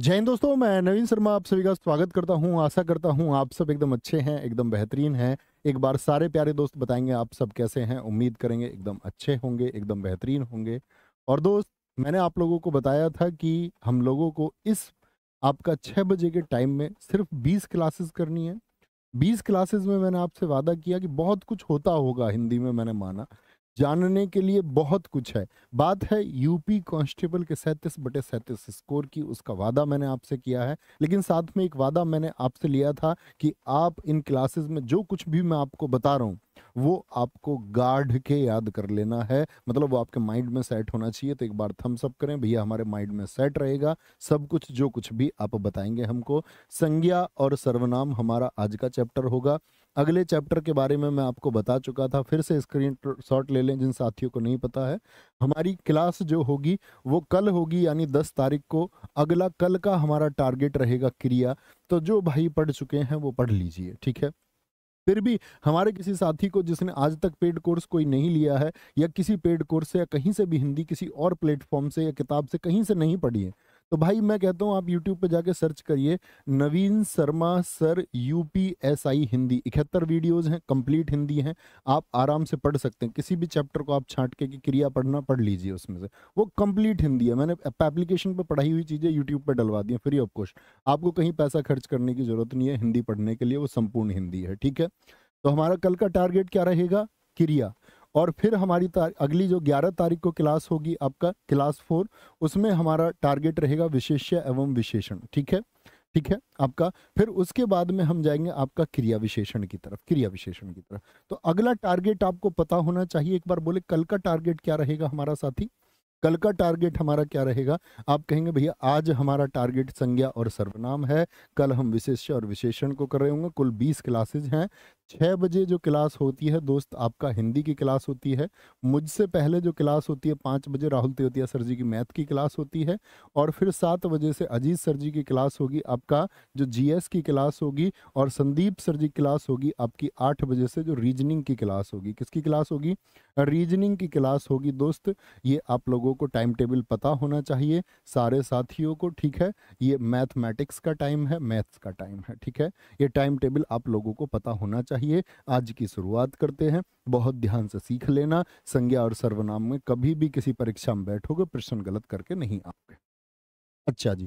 जय हिंद दोस्तों मैं नवीन शर्मा आप सभी का स्वागत करता हूं आशा करता हूं आप सब एकदम अच्छे हैं एकदम बेहतरीन हैं एक बार सारे प्यारे दोस्त बताएंगे आप सब कैसे हैं उम्मीद करेंगे एकदम अच्छे होंगे एकदम बेहतरीन होंगे और दोस्त मैंने आप लोगों को बताया था कि हम लोगों को इस आपका छः बजे के टाइम में सिर्फ बीस क्लासेस करनी है बीस क्लासेस में मैंने आपसे वादा किया कि बहुत कुछ होता होगा हिंदी में मैंने माना जानने के लिए बहुत कुछ है बात है यूपी कांस्टेबल के सैंतीस बटे सैंतीस स्कोर की उसका वादा मैंने आपसे किया है लेकिन साथ में एक वादा मैंने आपसे लिया था कि आप इन क्लासेस में जो कुछ भी मैं आपको बता रहा हूँ वो आपको गाढ़ के याद कर लेना है मतलब वो आपके माइंड में सेट होना चाहिए तो एक बार थम्स अप करें भैया हमारे माइंड में सेट रहेगा सब कुछ जो कुछ भी आप बताएंगे हमको संज्ञा और सर्वनाम हमारा आज का चैप्टर होगा अगले चैप्टर के बारे में मैं आपको बता चुका था फिर से स्क्रीन शॉट ले लें जिन साथियों को नहीं पता है हमारी क्लास जो होगी वो कल होगी यानी 10 तारीख को अगला कल का हमारा टारगेट रहेगा क्रिया तो जो भाई पढ़ चुके हैं वो पढ़ लीजिए ठीक है फिर भी हमारे किसी साथी को जिसने आज तक पेड कोर्स कोई नहीं लिया है या किसी पेड कोर्स से या कहीं से भी हिंदी किसी और प्लेटफॉर्म से या किताब से कहीं से नहीं पढ़ी है तो भाई मैं कहता हूँ आप यूट्यूब पे जाके सर्च करिए नवीन शर्मा सर यूपीएसआई हिंदी इकहत्तर वीडियोज़ हैं कंप्लीट हिंदी हैं आप आराम से पढ़ सकते हैं किसी भी चैप्टर को आप छांट के कि क्रिया पढ़ना पढ़ लीजिए उसमें से वो कंप्लीट हिंदी है मैंने एप्लीकेशन पर पढ़ाई हुई चीज़ें यूट्यूब पर डलवा दी फ्री ऑफ कॉस्ट आपको कहीं पैसा खर्च करने की ज़रूरत नहीं है हिंदी पढ़ने के लिए वो संपूर्ण हिंदी है ठीक है तो हमारा कल का टारगेट क्या रहेगा क्रिया और फिर हमारी अगली जो 11 तारीख को क्लास होगी आपका क्लास फोर उसमें हमारा टारगेट रहेगा विशेष्य एवं विशेषण ठीक है ठीक है आपका फिर उसके बाद में हम जाएंगे आपका क्रिया विशेषण की तरफ क्रिया विशेषण की तरफ तो अगला टारगेट आपको पता होना चाहिए एक बार बोले कल का टारगेट क्या रहेगा हमारा साथी कल का टारगेट हमारा क्या रहेगा आप कहेंगे भैया आज हमारा टारगेट संज्ञा और सर्वनाम है कल हम विशेष्य और विशेषण को कर रहे होंगे कुल 20 क्लासेज हैं छः बजे जो क्लास होती है दोस्त आपका हिंदी की क्लास होती है मुझसे पहले जो क्लास होती है पाँच बजे राहुल तेवतिया सर जी की मैथ की क्लास होती है और फिर सात बजे से अजीत सर जी की क्लास होगी आपका जो जीएस की क्लास होगी और संदीप सर जी क्लास होगी आपकी आठ बजे से जो रीजनिंग की क्लास होगी किसकी क्लास होगी रीजनिंग की क्लास होगी दोस्त ये आप लोगों को टाइम टेबल पता होना चाहिए सारे साथियों को ठीक है ये मैथमेटिक्स का टाइम है मैथ्स का टाइम है ठीक है ये टाइम टेबल आप लोगों को पता होना चाहिए चाहिए आज की शुरुआत करते हैं बहुत ध्यान से सीख लेना संज्ञा और सर्वनाम में कभी भी किसी परीक्षा में बैठोगे प्रश्न गलत करके नहीं आओगे अच्छा जी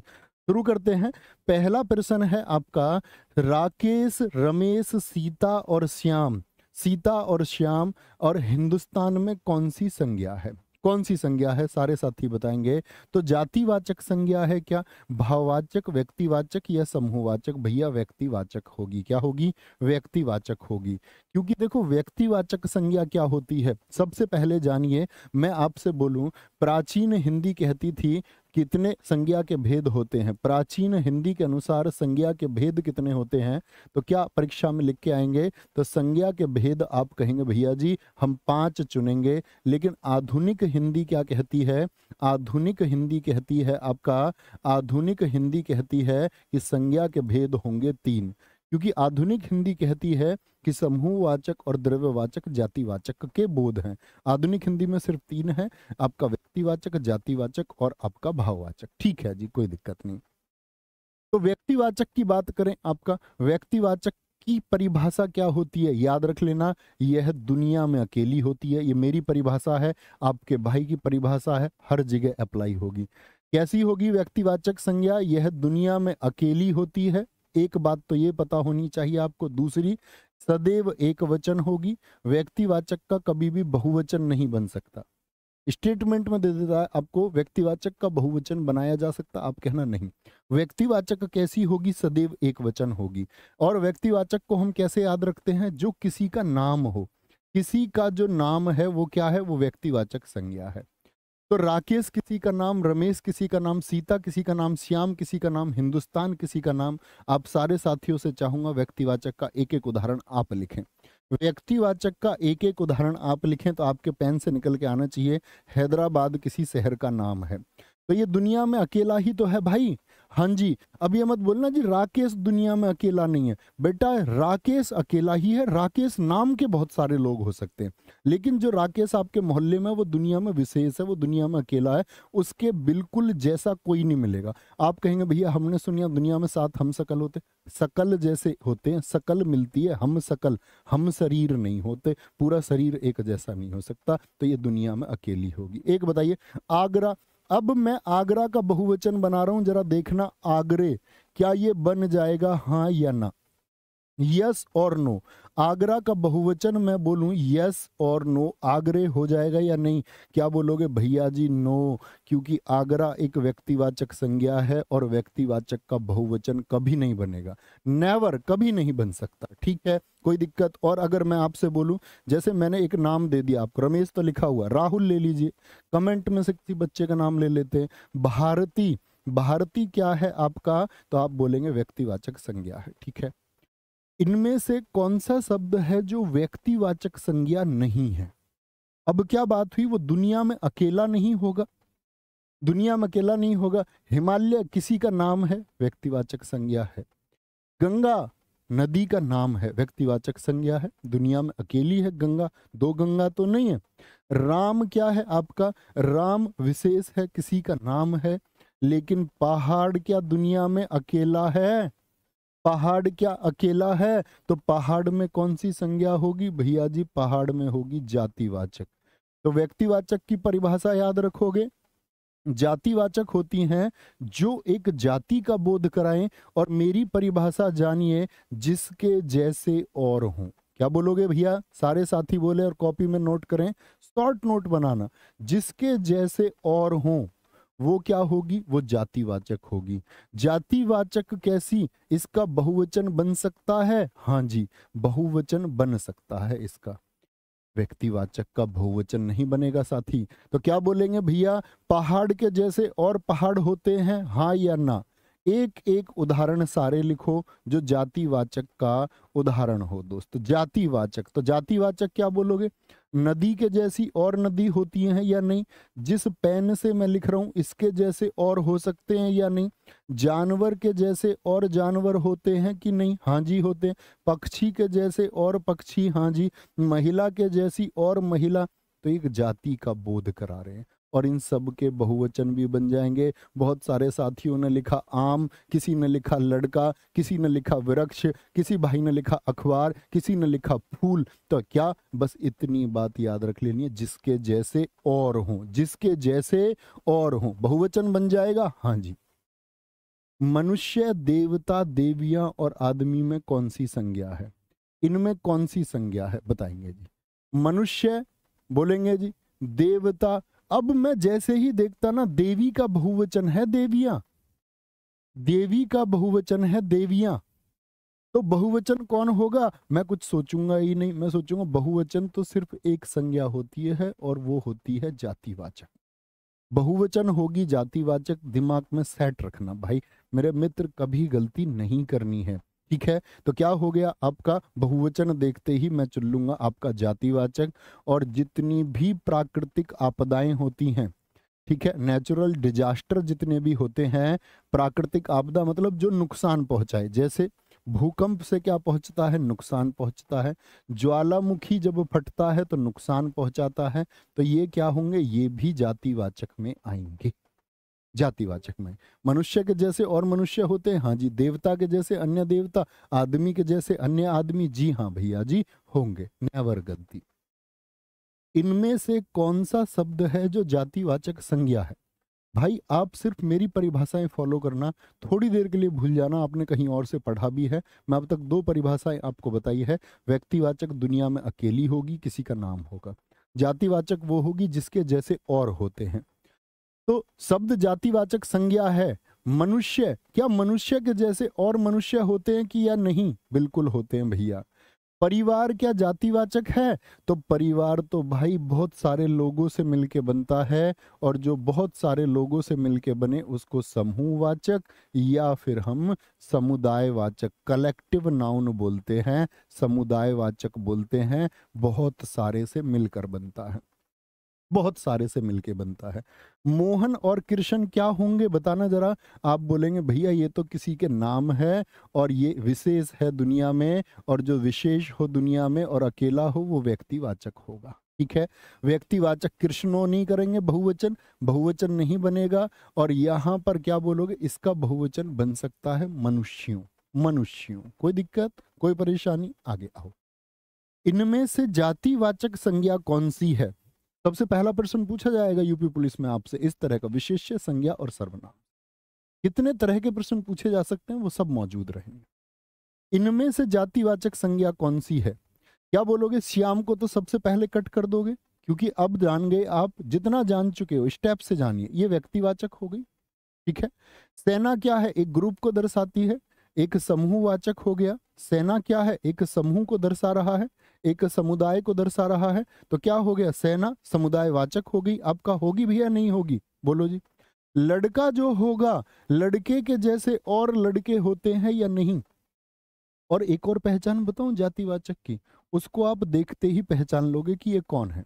शुरू करते हैं पहला प्रश्न है आपका राकेश रमेश सीता और श्याम सीता और श्याम और हिंदुस्तान में कौन सी संज्ञा है कौन सी संज्ञा है सारे साथी बताएंगे तो जातिवाचक संज्ञा है क्या भाववाचक व्यक्तिवाचक या समूहवाचक भैया व्यक्तिवाचक होगी क्या होगी व्यक्तिवाचक होगी क्योंकि देखो व्यक्तिवाचक संज्ञा क्या होती है सबसे पहले जानिए मैं आपसे बोलूं प्राचीन हिंदी कहती थी कितने संज्ञा के भेद होते हैं प्राचीन हिंदी के अनुसार संज्ञा के भेद कितने होते हैं तो क्या परीक्षा में लिख के आएंगे तो संज्ञा के भेद आप कहेंगे भैया जी हम पांच चुनेंगे लेकिन आधुनिक हिंदी क्या कहती है आधुनिक हिंदी कहती है आपका आधुनिक हिंदी कहती है कि संज्ञा के भेद होंगे तीन क्योंकि आधुनिक हिंदी कहती है कि समूहवाचक और द्रव्यवाचक जातिवाचक के बोध हैं आधुनिक हिंदी में सिर्फ तीन है आपका व्यक्तिवाचक जातिवाचक और आपका भाववाचक ठीक है जी कोई दिक्कत नहीं तो व्यक्तिवाचक की बात करें आपका व्यक्तिवाचक की परिभाषा क्या होती है याद रख लेना यह दुनिया में अकेली होती है ये मेरी परिभाषा है आपके भाई की परिभाषा है हर जगह अप्लाई होगी कैसी होगी व्यक्तिवाचक संज्ञा यह दुनिया में अकेली होती है एक बात तो ये पता होनी चाहिए आपको दूसरी सदैव एक वचन होगी व्यक्तिवाचक का कभी भी बहुवचन नहीं बन सकता स्टेटमेंट में दे देता है आपको व्यक्तिवाचक का बहुवचन बनाया जा सकता आप कहना नहीं व्यक्तिवाचक कैसी होगी सदैव एक वचन होगी और व्यक्तिवाचक को हम कैसे याद रखते हैं जो किसी का नाम हो किसी का जो नाम है वो क्या है वो व्यक्तिवाचक संज्ञा है तो राकेश किसी का नाम रमेश किसी का नाम सीता किसी का नाम श्याम किसी का नाम हिंदुस्तान किसी का नाम आप सारे साथियों से चाहूंगा व्यक्तिवाचक का एक एक उदाहरण आप लिखें व्यक्तिवाचक का एक एक उदाहरण आप लिखें तो आपके पेन से निकल के आना चाहिए हैदराबाद किसी शहर का नाम है तो ये दुनिया में अकेला ही तो है भाई हाँ जी अभी मत बोलना जी राकेश दुनिया में अकेला नहीं है बेटा राकेश अकेला ही है राकेश नाम के बहुत सारे लोग हो सकते हैं लेकिन जो राकेश आपके मोहल्ले में वो दुनिया में विशेष है वो दुनिया में अकेला है उसके बिल्कुल जैसा कोई नहीं मिलेगा आप कहेंगे भैया हमने सुनिया दुनिया में साथ हम सकल होते सकल जैसे होते हैं सकल मिलती है हम सकल हम शरीर नहीं होते पूरा शरीर एक जैसा नहीं हो सकता तो ये दुनिया में अकेली होगी एक बताइए आगरा अब मैं आगरा का बहुवचन बना रहा हूं जरा देखना आगरे क्या ये बन जाएगा हाँ या ना यस और नो आगरा का बहुवचन मैं बोलूं यस और नो आगरे हो जाएगा या नहीं क्या बोलोगे भैया जी नो क्योंकि आगरा एक व्यक्तिवाचक संज्ञा है और व्यक्तिवाचक का बहुवचन कभी नहीं बनेगा नेवर कभी नहीं बन सकता ठीक है कोई दिक्कत और अगर मैं आपसे बोलूं जैसे मैंने एक नाम दे दिया आपको रमेश तो लिखा हुआ राहुल ले लीजिए कमेंट में से किसी बच्चे का नाम ले लेते हैं भारती भारती क्या है आपका तो आप बोलेंगे व्यक्तिवाचक संज्ञा है ठीक है इनमें से कौन सा शब्द है जो व्यक्तिवाचक संज्ञा नहीं है अब क्या बात हुई वो दुनिया में अकेला नहीं होगा दुनिया में अकेला नहीं होगा हिमालय किसी का नाम है व्यक्तिवाचक संज्ञा है गंगा नदी का नाम है व्यक्तिवाचक संज्ञा है दुनिया में अकेली है गंगा दो गंगा तो नहीं है राम क्या है आपका राम विशेष है किसी का नाम है लेकिन पहाड़ क्या दुनिया में अकेला है पहाड़ क्या अकेला है तो पहाड़ में कौन सी संज्ञा होगी भैया जी पहाड़ में होगी जातिवाचक तो व्यक्तिवाचक की परिभाषा याद रखोगे जातिवाचक होती हैं जो एक जाति का बोध कराएं और मेरी परिभाषा जानिए जिसके जैसे और हों क्या बोलोगे भैया सारे साथी बोले और कॉपी में नोट करें शॉर्ट नोट बनाना जिसके जैसे और हों वो क्या होगी वो जातिवाचक होगी जातिवाचक कैसी इसका बहुवचन बन सकता है हाँ जी बहुवचन बन सकता है इसका व्यक्तिवाचक का बहुवचन नहीं बनेगा साथी तो क्या बोलेंगे भैया पहाड़ के जैसे और पहाड़ होते हैं हाँ या ना एक एक उदाहरण सारे लिखो जो जातिवाचक का उदाहरण हो दोस्त जातिवाचक तो जातिवाचक क्या बोलोगे नदी के जैसी और नदी होती है या नहीं जिस पेन से मैं लिख रहा हूँ इसके जैसे और हो सकते हैं या नहीं जानवर के जैसे और जानवर होते हैं कि नहीं हाँ जी होते हैं पक्षी के जैसे और पक्षी हाँ जी महिला के जैसी और महिला तो एक जाति का बोध करा रहे हैं और इन सब के बहुवचन भी बन जाएंगे बहुत सारे साथियों ने लिखा आम किसी ने लिखा लड़का किसी ने लिखा वृक्ष किसी भाई ने लिखा अखबार किसी ने लिखा फूल तो क्या बस इतनी बात याद रख लेनी है जिसके जैसे और हों जिसके जैसे और हों बहुवचन बन जाएगा हाँ जी मनुष्य देवता देवियां और आदमी में कौन सी संज्ञा है इनमें कौन सी संज्ञा है बताएंगे जी मनुष्य बोलेंगे जी देवता अब मैं जैसे ही देखता ना देवी का बहुवचन है देवियां देवी का बहुवचन है देवियां तो बहुवचन कौन होगा मैं कुछ सोचूंगा ही नहीं मैं सोचूंगा बहुवचन तो सिर्फ एक संज्ञा होती है और वो होती है जातिवाचक बहुवचन होगी जातिवाचक दिमाग में सेट रखना भाई मेरे मित्र कभी गलती नहीं करनी है ठीक है तो क्या हो गया आपका बहुवचन देखते ही मैं चुन आपका जातिवाचक और जितनी भी प्राकृतिक आपदाएं होती हैं ठीक है नेचुरल डिजास्टर जितने भी होते हैं प्राकृतिक आपदा मतलब जो नुकसान पहुंचाए जैसे भूकंप से क्या पहुंचता है नुकसान पहुंचता है ज्वालामुखी जब फटता है तो नुकसान पहुंचाता है तो ये क्या होंगे ये भी जातिवाचक में आएंगे जातिवाचक में मनुष्य के जैसे और मनुष्य होते हैं हाँ जी देवता के जैसे अन्य देवता आदमी के जैसे अन्य आदमी जी हाँ भैया जी होंगे नेवर गद्दी इनमें से कौन सा शब्द है जो जातिवाचक संज्ञा है भाई आप सिर्फ मेरी परिभाषाएं फॉलो करना थोड़ी देर के लिए भूल जाना आपने कहीं और से पढ़ा भी है मैं अब तक दो परिभाषाएं आपको बताई है व्यक्तिवाचक दुनिया में अकेली होगी किसी का नाम होगा जातिवाचक वो होगी जिसके जैसे और होते हैं तो शब्द जातिवाचक संज्ञा है मनुष्य क्या मनुष्य के जैसे और मनुष्य होते हैं कि या नहीं बिल्कुल होते हैं भैया परिवार क्या जातिवाचक है तो परिवार तो भाई बहुत सारे लोगों से मिलके बनता है और जो बहुत सारे लोगों से मिलके बने उसको समूहवाचक या फिर हम समुदायवाचक कलेक्टिव नाउन बोलते हैं समुदायवाचक बोलते हैं बहुत सारे से मिलकर बनता है बहुत सारे से मिलके बनता है मोहन और कृष्ण क्या होंगे बताना जरा आप बोलेंगे भैया ये तो किसी के नाम है और ये विशेष है दुनिया में और जो विशेष हो दुनिया में और अकेला हो वो व्यक्तिवाचक होगा ठीक है व्यक्तिवाचक कृष्णो नहीं करेंगे बहुवचन बहुवचन नहीं बनेगा और यहाँ पर क्या बोलोगे इसका बहुवचन बन सकता है मनुष्यों मनुष्यों कोई दिक्कत कोई परेशानी आगे आओ इनमें से जातिवाचक संज्ञा कौन सी है सबसे पहला प्रश्न पूछा जाएगा यूपी पुलिस में आपसे इस तरह का विशेष्य संज्ञा और सर्वनाम कितने तरह के प्रश्न पूछे जा सकते हैं वो सब मौजूद रहेंगे इनमें से जातिवाचक संज्ञा कौन सी है क्या बोलोगे श्याम को तो सबसे पहले कट कर दोगे क्योंकि अब जान गए आप जितना जान चुके हो स्टेप से जानिए ये व्यक्तिवाचक हो गई ठीक है सेना क्या है एक ग्रुप को दर्शाती है एक समूहवाचक हो गया सेना क्या है एक समूह को दर्शा रहा है एक समुदाय को दर्शा रहा है तो क्या हो गया सेना समुदाय वाचक होगी आपका होगी भी या नहीं होगी बोलो जी लड़का जो होगा लड़के के जैसे और लड़के होते हैं या नहीं और एक और पहचान बताऊं जातिवाचक की उसको आप देखते ही पहचान लोगे कि ये कौन है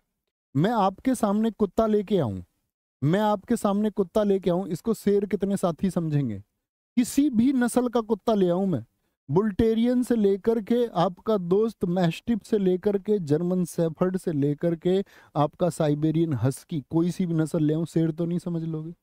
मैं आपके सामने कुत्ता लेके आऊं मैं आपके सामने कुत्ता लेके आऊं इसको शेर कितने साथी समझेंगे किसी भी नस्ल का कुत्ता ले आऊं मैं बुल्टेरियन से लेकर के आपका दोस्त मैस्टिप से लेकर के जर्मन सेफर्ड से लेकर के आपका साइबेरियन हस्की कोई सी भी नस्ल ले शेर तो नहीं समझ लोगे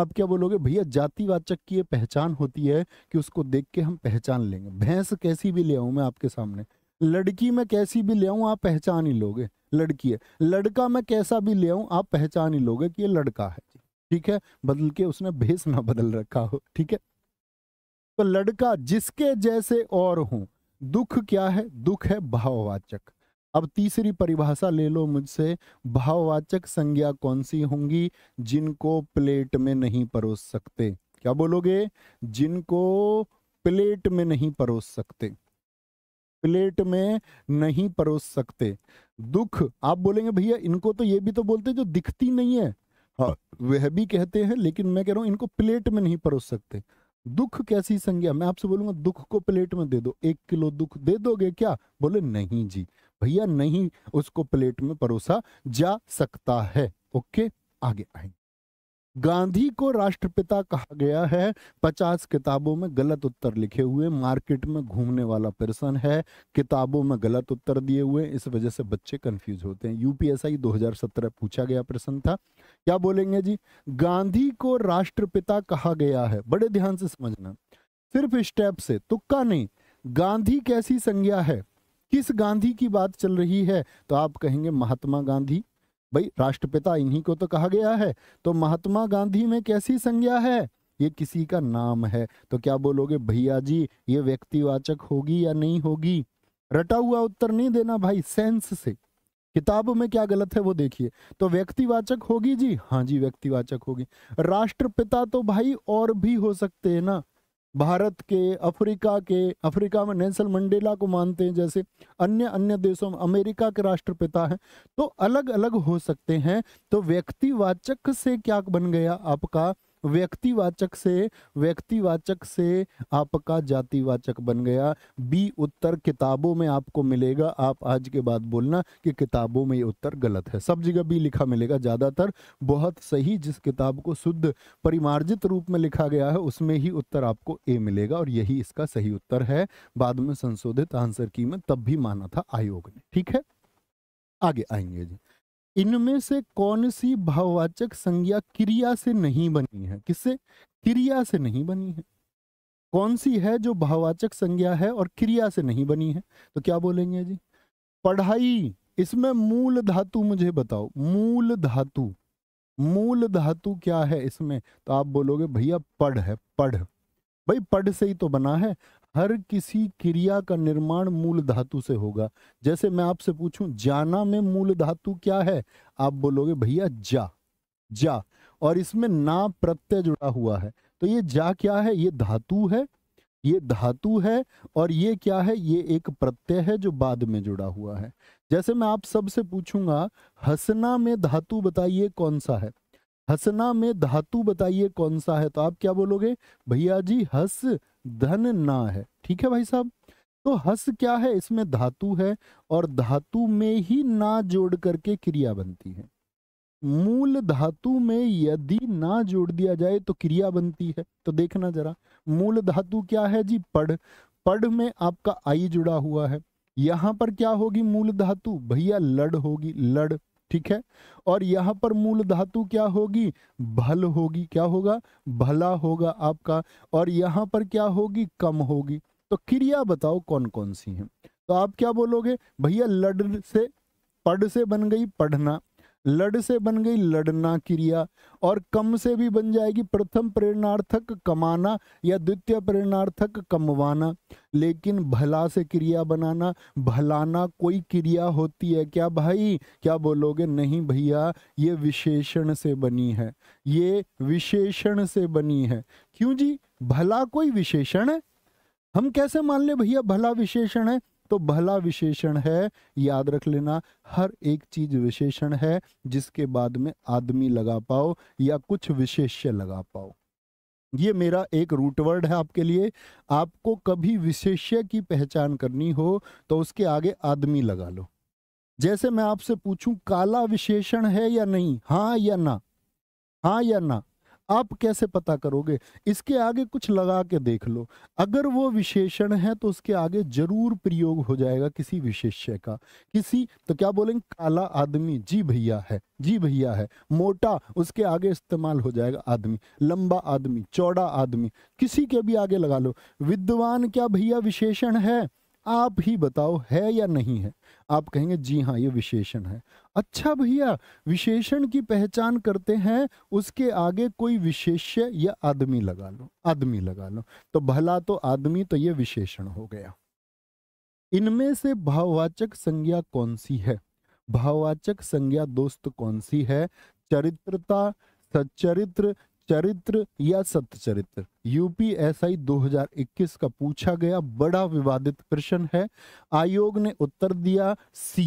आप क्या बोलोगे भैया जातिवाचक की ये पहचान होती है कि उसको देख के हम पहचान लेंगे भैंस कैसी भी ले आऊं मैं आपके सामने लड़की में कैसी भी ले आऊं आप पहचान ही लोगे लड़की है लड़का में कैसा भी ले आऊं आप पहचान ही लोगे कि ये लड़का है ठीक है बदल के उसने भेस ना बदल रखा हो ठीक है तो लड़का जिसके जैसे और हूं दुख क्या है दुख है भाववाचक अब तीसरी परिभाषा ले लो मुझसे भाववाचक संज्ञा कौन सी होंगी जिनको प्लेट में नहीं परोस सकते क्या बोलोगे जिनको प्लेट में नहीं परोस सकते प्लेट में नहीं परोस सकते दुख आप बोलेंगे भैया इनको तो ये भी तो बोलते जो दिखती नहीं है हाँ वह भी कहते हैं लेकिन मैं कह रहा हूं इनको प्लेट में नहीं परोस सकते दुख कैसी संज्ञा मैं आपसे बोलूंगा दुख को प्लेट में दे दो एक किलो दुख दे दोगे क्या बोले नहीं जी भैया नहीं उसको प्लेट में परोसा जा सकता है ओके आगे आएंगे गांधी को राष्ट्रपिता कहा गया है पचास किताबों में गलत उत्तर लिखे हुए मार्केट में घूमने वाला पर्सन है किताबों में गलत उत्तर दिए हुए इस वजह से बच्चे कंफ्यूज होते हैं यूपीएसआई 2017 पूछा गया प्रश्न था क्या बोलेंगे जी गांधी को राष्ट्रपिता कहा गया है बड़े ध्यान से समझना सिर्फ स्टेप से तुक्का नहीं गांधी कैसी संज्ञा है किस गांधी की बात चल रही है तो आप कहेंगे महात्मा गांधी भाई राष्ट्रपिता इन्हीं को तो कहा गया है तो महात्मा गांधी में कैसी संज्ञा है ये किसी का नाम है तो क्या बोलोगे भैया जी ये व्यक्तिवाचक होगी या नहीं होगी रटा हुआ उत्तर नहीं देना भाई सेंस से किताब में क्या गलत है वो देखिए तो व्यक्तिवाचक होगी जी हाँ जी व्यक्तिवाचक होगी राष्ट्रपिता तो भाई और भी हो सकते हैं ना भारत के अफ्रीका के अफ्रीका में नेल्सन मंडेला को मानते हैं जैसे अन्य अन्य देशों में अमेरिका के राष्ट्रपिता हैं तो अलग अलग हो सकते हैं तो व्यक्तिवाचक से क्या बन गया आपका व्यक्तिवाचक से व्यक्तिवाचक से आपका जातिवाचक बन गया बी उत्तर किताबों में आपको मिलेगा आप आज के बाद बोलना कि किताबों में ये उत्तर गलत है सब जगह बी लिखा मिलेगा ज़्यादातर बहुत सही जिस किताब को शुद्ध परिमार्जित रूप में लिखा गया है उसमें ही उत्तर आपको ए मिलेगा और यही इसका सही उत्तर है बाद में संशोधित आंसर की में तब भी माना था आयोग ने ठीक है आगे आएंगे जी इनमें से कौन सी भाववाचक संज्ञा क्रिया से नहीं बनी है किससे क्रिया से नहीं बनी है कौन सी है जो भाववाचक संज्ञा है और क्रिया से नहीं बनी है तो क्या बोलेंगे जी पढ़ाई इसमें मूल धातु मुझे बताओ मूल धातु मूल धातु क्या है इसमें तो आप बोलोगे भैया पढ़ है पढ़ भाई पढ़ से ही तो बना है हर किसी क्रिया का निर्माण मूल धातु से होगा जैसे मैं आपसे पूछूं जाना में मूल धातु क्या है आप बोलोगे भैया जा जा और इसमें ना प्रत्यय जुड़ा हुआ है तो ये जा क्या है ये धातु है ये धातु है और ये क्या है ये एक प्रत्यय है जो बाद में जुड़ा हुआ है जैसे मैं आप सबसे पूछूंगा हसना में धातु बताइए कौन सा है हसना में धातु बताइए कौन सा है तो आप क्या बोलोगे भैया जी हस धन ना है ठीक है भाई साहब तो हस क्या है इसमें धातु है और धातु में ही ना जोड़ करके क्रिया बनती है मूल धातु में यदि ना जोड़ दिया जाए तो क्रिया बनती है तो देखना जरा मूल धातु क्या है जी पढ़ पढ़ में आपका आई जुड़ा हुआ है यहाँ पर क्या होगी मूल धातु भैया लड़ होगी लड़ ठीक है और यहाँ पर मूल धातु क्या होगी भल होगी क्या होगा भला होगा आपका और यहाँ पर क्या होगी कम होगी तो क्रिया बताओ कौन कौन सी है तो आप क्या बोलोगे भैया लड़ से पढ़ से बन गई पढ़ना लड़ से बन गई लड़ना क्रिया और कम से भी बन जाएगी प्रथम प्रेरणार्थक कमाना या द्वितीय प्रेरणार्थक कमवाना लेकिन भला से क्रिया बनाना भलाना कोई क्रिया होती है क्या भाई क्या बोलोगे नहीं भैया ये विशेषण से बनी है ये विशेषण से बनी है क्यों जी भला कोई विशेषण है हम कैसे मान ले भैया भला विशेषण है तो भला विशेषण है याद रख लेना हर एक चीज विशेषण है जिसके बाद में आदमी लगा पाओ या कुछ विशेष्य लगा पाओ ये मेरा एक रूटवर्ड है आपके लिए आपको कभी विशेष्य की पहचान करनी हो तो उसके आगे आदमी लगा लो जैसे मैं आपसे पूछूं काला विशेषण है या नहीं हाँ या ना हाँ या ना आप कैसे पता करोगे इसके आगे कुछ लगा के देख लो अगर वो विशेषण है तो उसके आगे जरूर प्रयोग हो जाएगा किसी विशेष्य का किसी तो क्या बोलेंगे काला आदमी जी भैया है जी भैया है मोटा उसके आगे इस्तेमाल हो जाएगा आदमी लंबा आदमी चौड़ा आदमी किसी के भी आगे लगा लो विद्वान क्या भैया विशेषण है आप ही बताओ है या नहीं है आप कहेंगे जी हाँ ये विशेषण है अच्छा भैया विशेषण की पहचान करते हैं उसके आगे कोई विशेष्य या आदमी लगा लो आदमी लगा लो तो भला तो आदमी तो ये विशेषण हो गया इनमें से भाववाचक संज्ञा कौन सी है भाववाचक संज्ञा दोस्त कौन सी है चरित्रता सच्चरित्र चरित्र या सत्य चरित्र यूपीएसआई 2021 का पूछा गया बड़ा विवादित प्रश्न है आयोग ने उत्तर दिया सी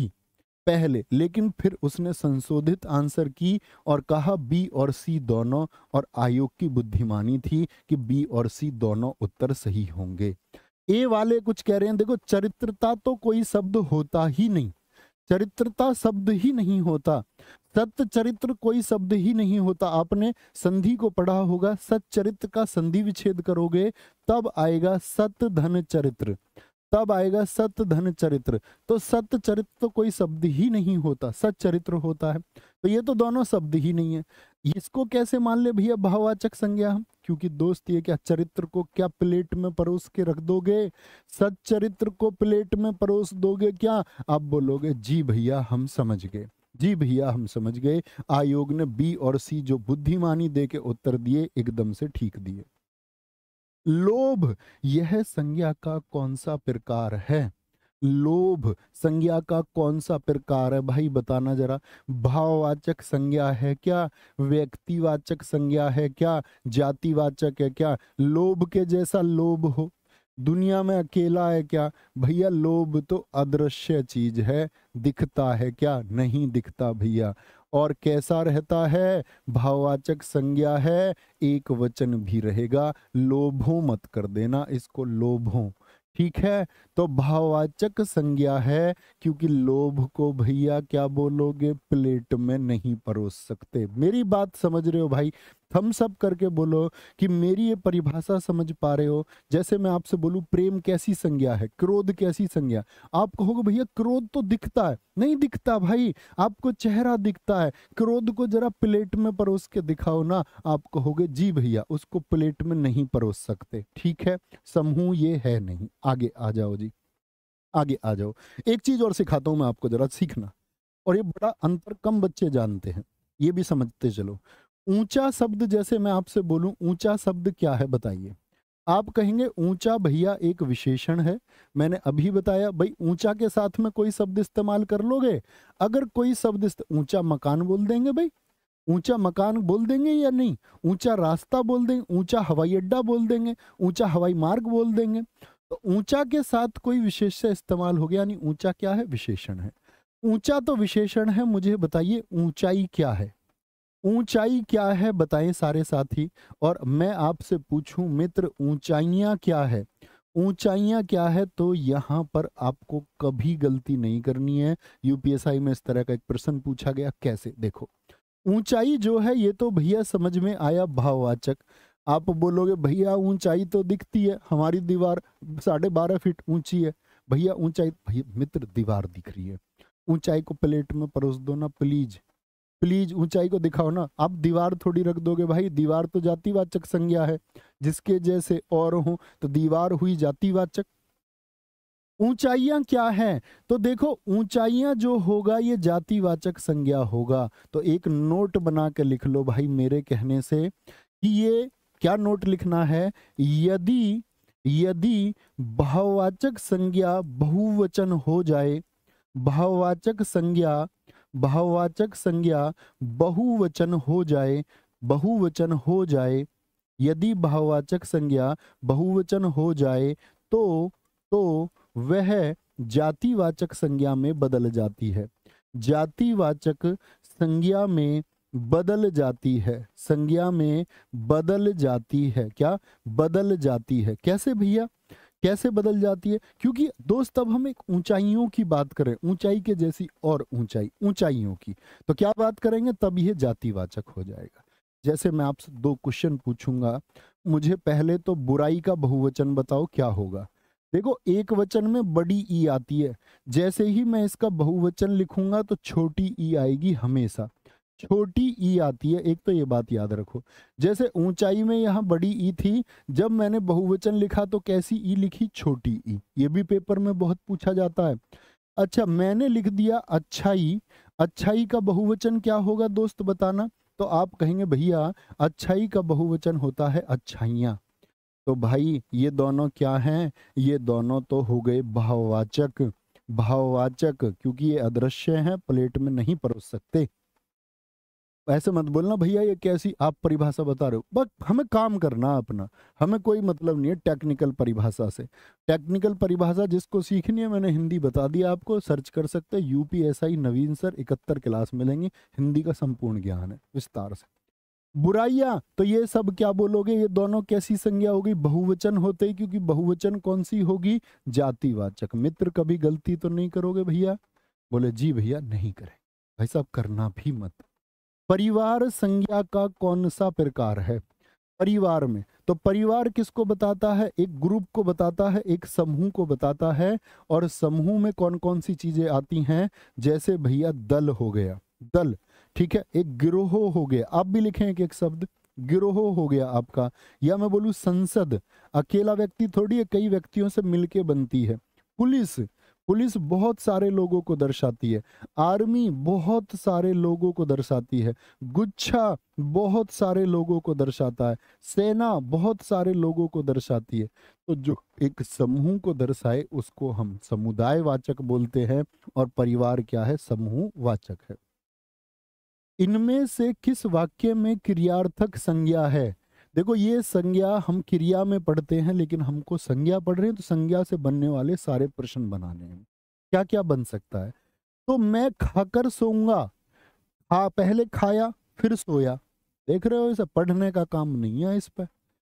पहले लेकिन फिर उसने संशोधित आंसर की और कहा बी और सी दोनों और आयोग की बुद्धिमानी थी कि बी और सी दोनों उत्तर सही होंगे ए वाले कुछ कह रहे हैं देखो चरित्रता तो कोई शब्द होता ही नहीं चरित्रता शब्द ही नहीं होता सत्य चरित्र कोई शब्द ही नहीं होता आपने संधि को पढ़ा होगा चरित्र का संधि विच्छेद करोगे तब आएगा सत्य धन चरित्र तब आएगा सत्य धन चरित्र तो सत्य चरित्र तो कोई शब्द ही नहीं होता सच चरित्र होता है तो ये तो दोनों शब्द ही नहीं है इसको कैसे मान ले भैया भाववाचक संज्ञा हम क्योंकि दोस्त ये क्या चरित्र को क्या प्लेट में परोस के रख दोगे सत चरित्र को प्लेट में परोस दोगे क्या आप बोलोगे जी भैया हम समझ गए जी भैया हम समझ गए आयोग ने बी और सी जो बुद्धिमानी दे के उत्तर दिए एकदम से ठीक दिए लोभ यह संज्ञा का कौन सा प्रकार है लोभ संज्ञा का कौन सा प्रकार है भाई बताना जरा भाववाचक संज्ञा है क्या व्यक्तिवाचक संज्ञा है क्या जातिवाचक है क्या लोभ के जैसा लोभ हो दुनिया में अकेला है क्या भैया लोभ तो अदृश्य चीज है दिखता है क्या नहीं दिखता भैया और कैसा रहता है भाववाचक संज्ञा है एक वचन भी रहेगा लोभों मत कर देना इसको लोभों ठीक है तो भाववाचक संज्ञा है क्योंकि लोभ को भैया क्या बोलोगे प्लेट में नहीं परोस सकते मेरी बात समझ रहे हो भाई थम्स अप करके बोलो कि मेरी ये परिभाषा समझ पा रहे हो जैसे मैं आपसे बोलू प्रेम कैसी संज्ञा है क्रोध कैसी संज्ञा आप कहोगे भैया क्रोध तो दिखता है नहीं दिखता भाई आपको चेहरा दिखता है क्रोध को जरा प्लेट में परोस के दिखाओ ना आप कहोगे जी भैया उसको प्लेट में नहीं परोस सकते ठीक है समूह ये है नहीं आगे आ जाओ जी आगे आ जाओ एक चीज और सिखाता हूं मैं आपको जरा सीखना और ये बड़ा अंतर कम बच्चे जानते हैं ये भी समझते चलो ऊंचा शब्द जैसे मैं आपसे बोलूं ऊंचा शब्द क्या है बताइए आप कहेंगे ऊंचा भैया एक विशेषण है मैंने अभी बताया भाई ऊंचा के साथ में कोई शब्द इस्तेमाल कर लोगे अगर कोई शब्द ऊंचा मकान बोल देंगे भाई ऊंचा मकान बोल देंगे या नहीं ऊंचा रास्ता बोल देंगे ऊंचा हवाई अड्डा बोल देंगे ऊंचा हवाई मार्ग बोल देंगे तो ऊंचा के साथ कोई विशेष इस्तेमाल हो गया यानी ऊंचा क्या है विशेषण है ऊंचा तो विशेषण है मुझे बताइए ऊंचाई क्या है ऊंचाई क्या है बताएं सारे साथी और मैं आपसे पूछूं मित्र ऊंचाइयां क्या है ऊंचाइयां क्या है तो यहाँ पर आपको कभी गलती नहीं करनी है यूपीएसआई में इस तरह का एक प्रश्न पूछा गया कैसे देखो ऊंचाई जो है ये तो भैया समझ में आया भाववाचक आप बोलोगे भैया ऊंचाई तो दिखती है हमारी दीवार साढ़े बारह फीट ऊंची है भैया ऊंचाई भैया मित्र दीवार दिख रही है ऊंचाई को प्लेट में परोस दो ना प्लीज प्लीज ऊंचाई को दिखाओ ना आप दीवार थोड़ी रख दोगे भाई दीवार तो जातिवाचक संज्ञा है जिसके जैसे और हो तो दीवार हुई जातिवाचक ऊंचाइयां क्या है तो देखो ऊंचाइयां जो होगा ये जातिवाचक संज्ञा होगा तो एक नोट बना के लिख लो भाई मेरे कहने से कि ये क्या नोट लिखना है यदि यदि भाववाचक संज्ञा बहुवचन हो जाए भाववाचक संज्ञा भाववाचक संज्ञा बहुवचन हो जाए बहुवचन हो जाए यदि भाववाचक संज्ञा बहुवचन हो जाए तो तो वह जातिवाचक संज्ञा में बदल जाती है जातिवाचक संज्ञा में बदल जाती है संज्ञा में बदल जाती है क्या बदल जाती है कैसे भैया कैसे बदल जाती है क्योंकि दोस्त अब हम एक ऊंचाइयों की बात करें ऊंचाई के जैसी और ऊंचाई ऊंचाइयों की तो क्या बात करेंगे तब यह जातिवाचक हो जाएगा जैसे मैं आपसे दो क्वेश्चन पूछूंगा मुझे पहले तो बुराई का बहुवचन बताओ क्या होगा देखो एक वचन में बड़ी ई आती है जैसे ही मैं इसका बहुवचन लिखूंगा तो छोटी ई आएगी हमेशा छोटी ई आती है एक तो ये बात याद रखो जैसे ऊंचाई में यहाँ बड़ी ई थी जब मैंने बहुवचन लिखा तो कैसी ई लिखी छोटी ई ये भी पेपर में बहुत पूछा जाता है अच्छा मैंने लिख दिया अच्छाई अच्छाई का बहुवचन क्या होगा दोस्त बताना तो आप कहेंगे भैया अच्छाई का बहुवचन होता है अच्छाइयाँ तो भाई ये दोनों क्या हैं ये दोनों तो हो गए भाववाचक भाववाचक क्योंकि ये अदृश्य हैं प्लेट में नहीं परोस सकते ऐसे मत बोलना भैया ये कैसी आप परिभाषा बता रहे हो बस हमें काम करना अपना हमें कोई मतलब नहीं है टेक्निकल परिभाषा से टेक्निकल परिभाषा जिसको सीखनी है मैंने हिंदी बता दी आपको सर्च कर सकते हैं यूपीएसआई नवीन सर इकहत्तर क्लास मिलेंगी हिंदी का संपूर्ण ज्ञान है विस्तार से बुराइयां तो ये सब क्या बोलोगे ये दोनों कैसी संज्ञा होगी बहुवचन होते ही क्योंकि बहुवचन कौन सी होगी जातिवाचक मित्र कभी गलती तो नहीं करोगे भैया बोले जी भैया नहीं करें भाई साहब करना भी मत परिवार संज्ञा का कौन सा प्रकार है परिवार में तो परिवार किसको बताता है एक ग्रुप को बताता है एक समूह को बताता है और समूह में कौन कौन सी चीजें आती हैं जैसे भैया दल हो गया दल ठीक है एक गिरोह हो गया आप भी लिखें एक एक शब्द गिरोह हो गया आपका या मैं बोलू संसद अकेला व्यक्ति थोड़ी है कई व्यक्तियों से मिलके बनती है पुलिस पुलिस बहुत सारे लोगों को दर्शाती है आर्मी बहुत सारे लोगों को दर्शाती है गुच्छा बहुत सारे लोगों को दर्शाता है सेना बहुत सारे लोगों को दर्शाती है तो जो एक समूह को दर्शाए उसको हम समुदाय वाचक बोलते हैं और परिवार क्या है समूह वाचक है इनमें से किस वाक्य में क्रियार्थक संज्ञा है देखो ये संज्ञा हम क्रिया में पढ़ते हैं लेकिन हमको संज्ञा पढ़ रहे हैं तो संज्ञा से बनने वाले सारे प्रश्न बनाने हैं क्या क्या बन सकता है तो मैं खाकर सोऊंगा खा पहले खाया फिर सोया देख रहे हो इसे पढ़ने का काम नहीं है इस पर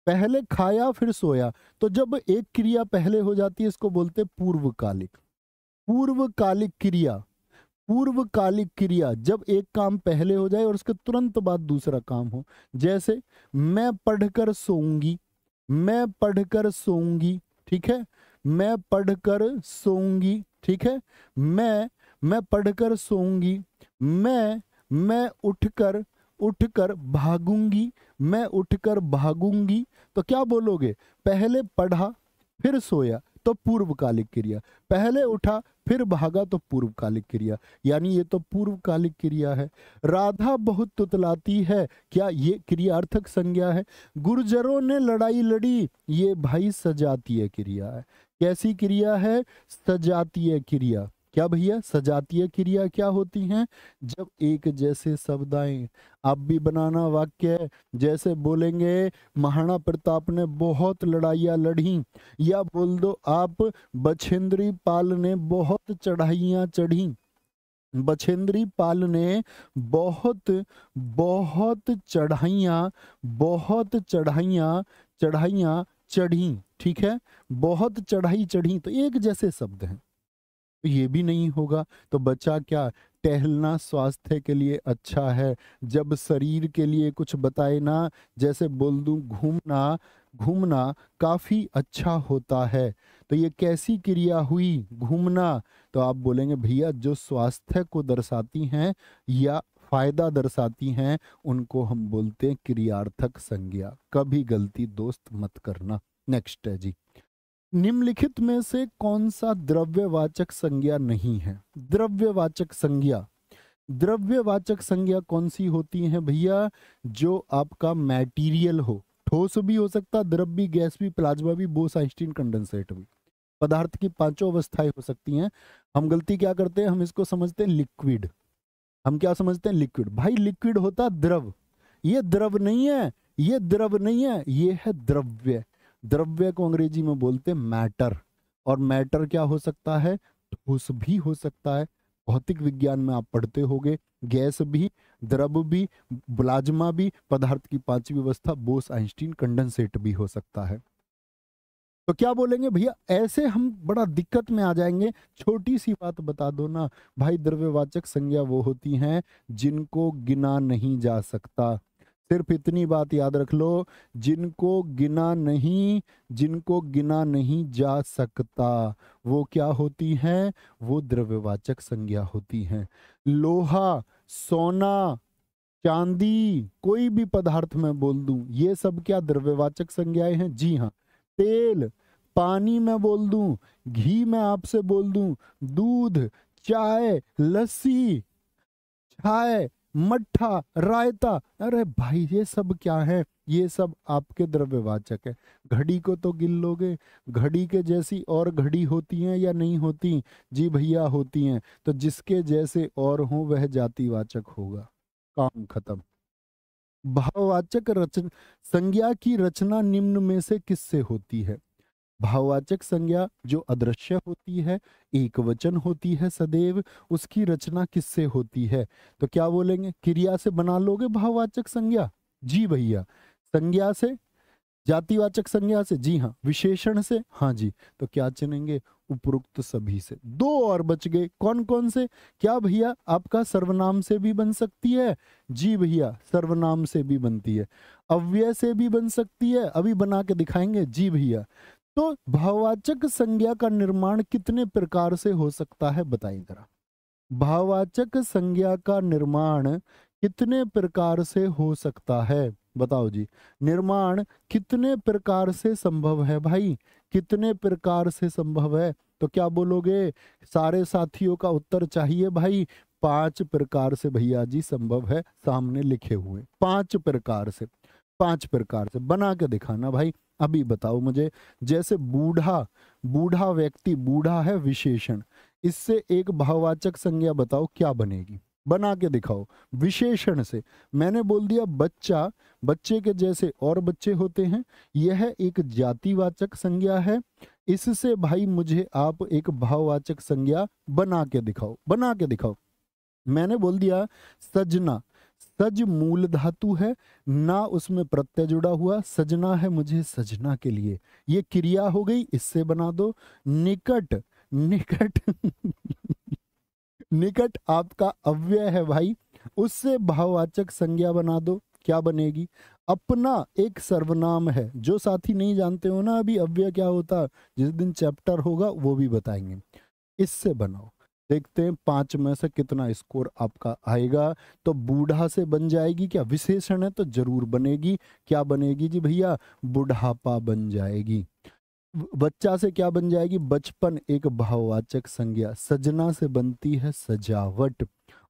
पहले खाया फिर सोया तो जब एक क्रिया पहले हो जाती है इसको बोलते पूर्वकालिक पूर्वकालिक क्रिया पूर्वकालिक क्रिया जब एक काम पहले हो जाए और उसके तुरंत बाद दूसरा काम हो जैसे मैं पढ़कर सोऊंगी मैं पढ़कर सोऊंगी ठीक है मैं पढ़कर सोऊंगी ठीक है मैं मैं पढ़कर सोऊंगी मैं मैं उठकर उठकर भागूंगी मैं उठकर भागूंगी तो क्या बोलोगे पहले पढ़ा फिर सोया तो पूर्वकालिक क्रिया पहले उठा फिर भागा तो पूर्वकालिक क्रिया यानी ये तो पूर्वकालिक क्रिया है राधा बहुत तुतलाती है क्या ये क्रिया अर्थक संज्ञा है गुर्जरों ने लड़ाई लड़ी ये भाई सजातीय क्रिया है कैसी क्रिया है सजातीय क्रिया क्या भैया सजातीय क्रिया क्या होती हैं जब एक जैसे शब्द आए आप भी बनाना वाक्य जैसे बोलेंगे महाराणा प्रताप ने बहुत लड़ाइयाँ लड़ी या बोल दो आप बछेंद्री पाल ने बहुत चढ़ाइयाँ चढ़ी बछेंद्री पाल ने बहुत बहुत चढ़ाइयाँ बहुत चढ़ाइयाँ चढ़ाइयाँ चढ़ी ठीक है बहुत चढ़ाई चढ़ी तो एक जैसे शब्द हैं ये भी नहीं होगा तो बच्चा क्या टहलना स्वास्थ्य के लिए अच्छा है जब शरीर के लिए कुछ बताए ना जैसे बोल दूँ घूमना घूमना काफ़ी अच्छा होता है तो ये कैसी क्रिया हुई घूमना तो आप बोलेंगे भैया जो स्वास्थ्य को दर्शाती हैं या फायदा दर्शाती हैं उनको हम बोलते हैं क्रियार्थक संज्ञा कभी गलती दोस्त मत करना नेक्स्ट है जी निम्नलिखित में से कौन सा द्रव्यवाचक संज्ञा नहीं है द्रव्यवाचक संज्ञा द्रव्यवाचक संज्ञा कौन सी होती है भैया जो आपका मैटीरियल हो ठोस भी हो सकता द्रव भी गैस भी प्लाज्मा भी बोस आइंस्टीन कंडेंसेट भी पदार्थ की पांचों अवस्थाएं हो सकती हैं हम गलती क्या करते हैं हम इसको समझते हैं लिक्विड हम क्या समझते हैं लिक्विड भाई लिक्विड होता द्रव ये द्रव नहीं है ये द्रव नहीं है ये है द्रव्य द्रव्य को अंग्रेजी में बोलते मैटर और मैटर क्या हो सकता है ठोस भी हो सकता है भौतिक विज्ञान में आप पढ़ते हो गैस भी द्रव भी ब्लाज्मा भी पदार्थ की पांचवी व्यवस्था बोस आइंस्टीन कंडेंसेट भी हो सकता है तो क्या बोलेंगे भैया ऐसे हम बड़ा दिक्कत में आ जाएंगे छोटी सी बात बता दो ना भाई द्रव्यवाचक संज्ञा वो होती हैं जिनको गिना नहीं जा सकता सिर्फ इतनी बात याद रख लो जिनको गिना नहीं जिनको गिना नहीं जा सकता वो क्या होती है वो द्रव्यवाचक संज्ञा होती है लोहा सोना चांदी कोई भी पदार्थ मैं बोल दूं ये सब क्या द्रव्यवाचक संज्ञाएं हैं जी हाँ तेल पानी मैं बोल दूं घी मैं आपसे बोल दूं दूध चाय लस्सी छाय मट्ठा रायता अरे भाई ये सब क्या है ये सब आपके द्रव्यवाचक है घड़ी को तो गिन लोगे घड़ी के जैसी और घड़ी होती हैं या नहीं होती जी भैया होती हैं तो जिसके जैसे और हों वह जातिवाचक होगा काम खत्म भाववाचक रचना संज्ञा की रचना निम्न में से किससे होती है भाववाचक संज्ञा जो अदृश्य होती है एक वचन होती है सदैव उसकी रचना किससे होती है तो क्या बोलेंगे क्रिया से बना लोगे भाववाचक संज्ञा जी भैया संज्ञा से जातिवाचक संज्ञा से जी हाँ विशेषण से हाँ जी तो क्या चुनेंगे उपरोक्त सभी से दो और बच गए कौन कौन से क्या भैया आपका सर्वनाम से भी बन सकती है जी भैया सर्वनाम से भी बनती है अव्यय से भी बन सकती है अभी बना के दिखाएंगे जी भैया तो भाववाचक संज्ञा का निर्माण कितने प्रकार से हो सकता है बताइए जरा भाववाचक संज्ञा का निर्माण कितने प्रकार से हो सकता है बताओ जी निर्माण कितने प्रकार से संभव है भाई कितने प्रकार से संभव है तो क्या बोलोगे सारे साथियों का उत्तर चाहिए भाई पांच प्रकार से भैया जी संभव है सामने लिखे हुए पांच प्रकार से पांच प्रकार से बना के दिखाना भाई अभी बताओ मुझे जैसे बूढ़ा बूढ़ा व्यक्ति बूढ़ा है विशेषण इससे एक भाववाचक संज्ञा बताओ क्या बनेगी बना के दिखाओ विशेषण से मैंने बोल दिया बच्चा बच्चे के जैसे और बच्चे होते हैं यह एक जातिवाचक संज्ञा है इससे भाई मुझे आप एक भाववाचक संज्ञा बना के दिखाओ बना के दिखाओ मैंने बोल दिया सजना सज मूल धातु है ना उसमें प्रत्यय जुड़ा हुआ सजना है मुझे सजना के लिए ये क्रिया हो गई इससे बना दो निकट निकट निकट आपका अव्यय है भाई उससे भाववाचक संज्ञा बना दो क्या बनेगी अपना एक सर्वनाम है जो साथी नहीं जानते हो ना अभी अव्यय क्या होता जिस दिन चैप्टर होगा वो भी बताएंगे इससे बनाओ देखते हैं पांच में से कितना स्कोर आपका आएगा तो बूढ़ा से बन जाएगी क्या विशेषण है तो जरूर बनेगी क्या बनेगी जी भैया बुढ़ापा बन जाएगी बच्चा से क्या बन जाएगी बचपन एक भाववाचक संज्ञा सजना से बनती है सजावट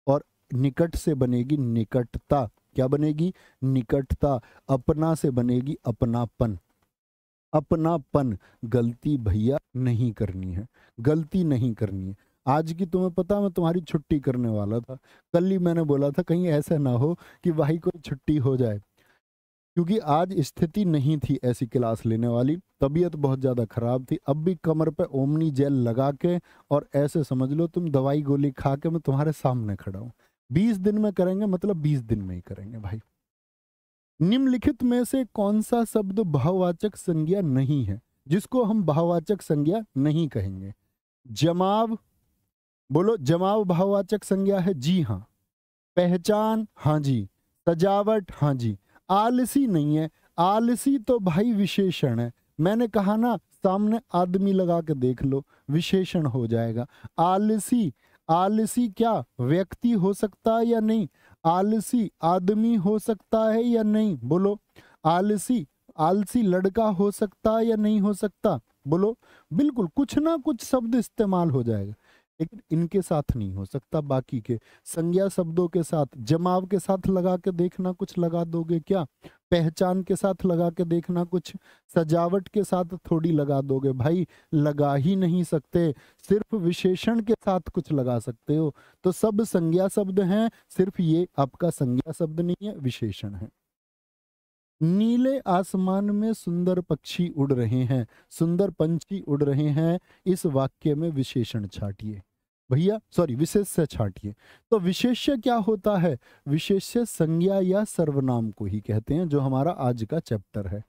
और निकट से बनेगी निकटता क्या बनेगी निकटता अपना से बनेगी अपनापन अपनापन गलती भैया नहीं करनी है गलती नहीं करनी है आज की तुम्हें पता मैं तुम्हारी छुट्टी करने वाला था कल ही मैंने बोला था कहीं ऐसा ना हो कि भाई कोई छुट्टी हो जाए क्योंकि आज स्थिति नहीं थी ऐसी क्लास लेने वाली तबीयत बहुत ज़्यादा ख़राब थी अब भी कमर पे ओमनी जेल लगा के और ऐसे समझ लो तुम दवाई गोली खा के मैं तुम्हारे सामने खड़ा हूँ बीस दिन में करेंगे मतलब बीस दिन में ही करेंगे भाई निम्नलिखित में से कौन सा शब्द भाववाचक संज्ञा नहीं है जिसको हम भाववाचक संज्ञा नहीं कहेंगे जमाव बोलो जमाव भाववाचक संज्ञा है जी हाँ पहचान हाँ जी सजावट हाँ जी आलसी नहीं है आलसी तो भाई विशेषण है मैंने कहा ना सामने आदमी लगा के देख लो विशेषण हो जाएगा आलसी आलसी क्या व्यक्ति हो सकता है या नहीं आलसी आदमी हो सकता है या नहीं बोलो आलसी आलसी लड़का हो सकता है या नहीं हो सकता बोलो बिल्कुल कुछ ना कुछ शब्द इस्तेमाल हो जाएगा लेकिन इनके साथ नहीं हो सकता बाकी के संज्ञा शब्दों के साथ जमाव के साथ लगा के देखना कुछ लगा दोगे क्या पहचान के साथ लगा के देखना कुछ सजावट के साथ थोड़ी लगा दोगे भाई लगा ही नहीं सकते सिर्फ विशेषण के साथ कुछ लगा सकते हो तो सब संज्ञा शब्द हैं सिर्फ ये आपका संज्ञा शब्द नहीं है विशेषण है नीले आसमान में सुंदर पक्षी उड़ रहे हैं सुंदर पंछी उड़ रहे हैं इस वाक्य में विशेषण छाटिए भैया सॉरी विशेष्य छाटिए तो विशेष्य क्या होता है विशेष्य संज्ञा या सर्वनाम को ही कहते हैं जो हमारा आज का चैप्टर है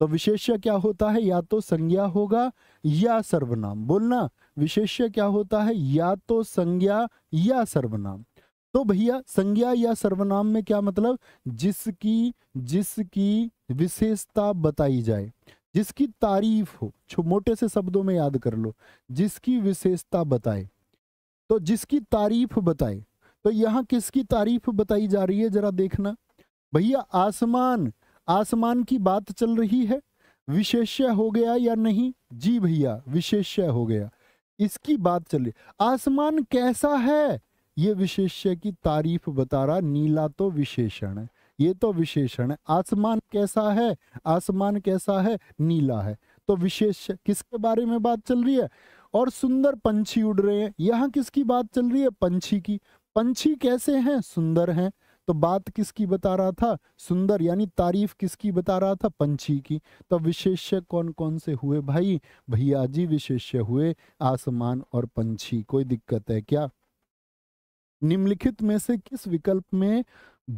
तो विशेष्य क्या होता है या तो संज्ञा होगा या सर्वनाम बोलना विशेष्य क्या होता है या तो संज्ञा या सर्वनाम तो भैया संज्ञा या सर्वनाम में क्या मतलब जिसकी जिसकी विशेषता बताई जाए जिसकी तारीफ हो मोटे से शब्दों में याद कर लो जिसकी विशेषता बताए तो जिसकी तारीफ बताए तो यहाँ किसकी तारीफ बताई जा रही है जरा देखना भैया आसमान आसमान की बात चल रही है विशेष्य हो गया या नहीं जी भैया विशेष्य हो गया इसकी बात चल रही आसमान कैसा है ये विशेष्य की तारीफ बता रहा नीला तो विशेषण है ये तो विशेषण है आसमान कैसा है आसमान कैसा है नीला है तो विशेष किसके बारे में बात चल रही है और सुंदर पंछी उड़ रहे हैं यहाँ किसकी बात चल रही है पंछी की पंछी कैसे हैं सुंदर हैं तो बात किसकी बता रहा था सुंदर यानी तारीफ किसकी बता रहा था पंछी की तो विशेष्य कौन कौन से हुए भाई भैया जी विशेष्य हुए आसमान और पंछी कोई दिक्कत है क्या निम्नलिखित में से किस विकल्प में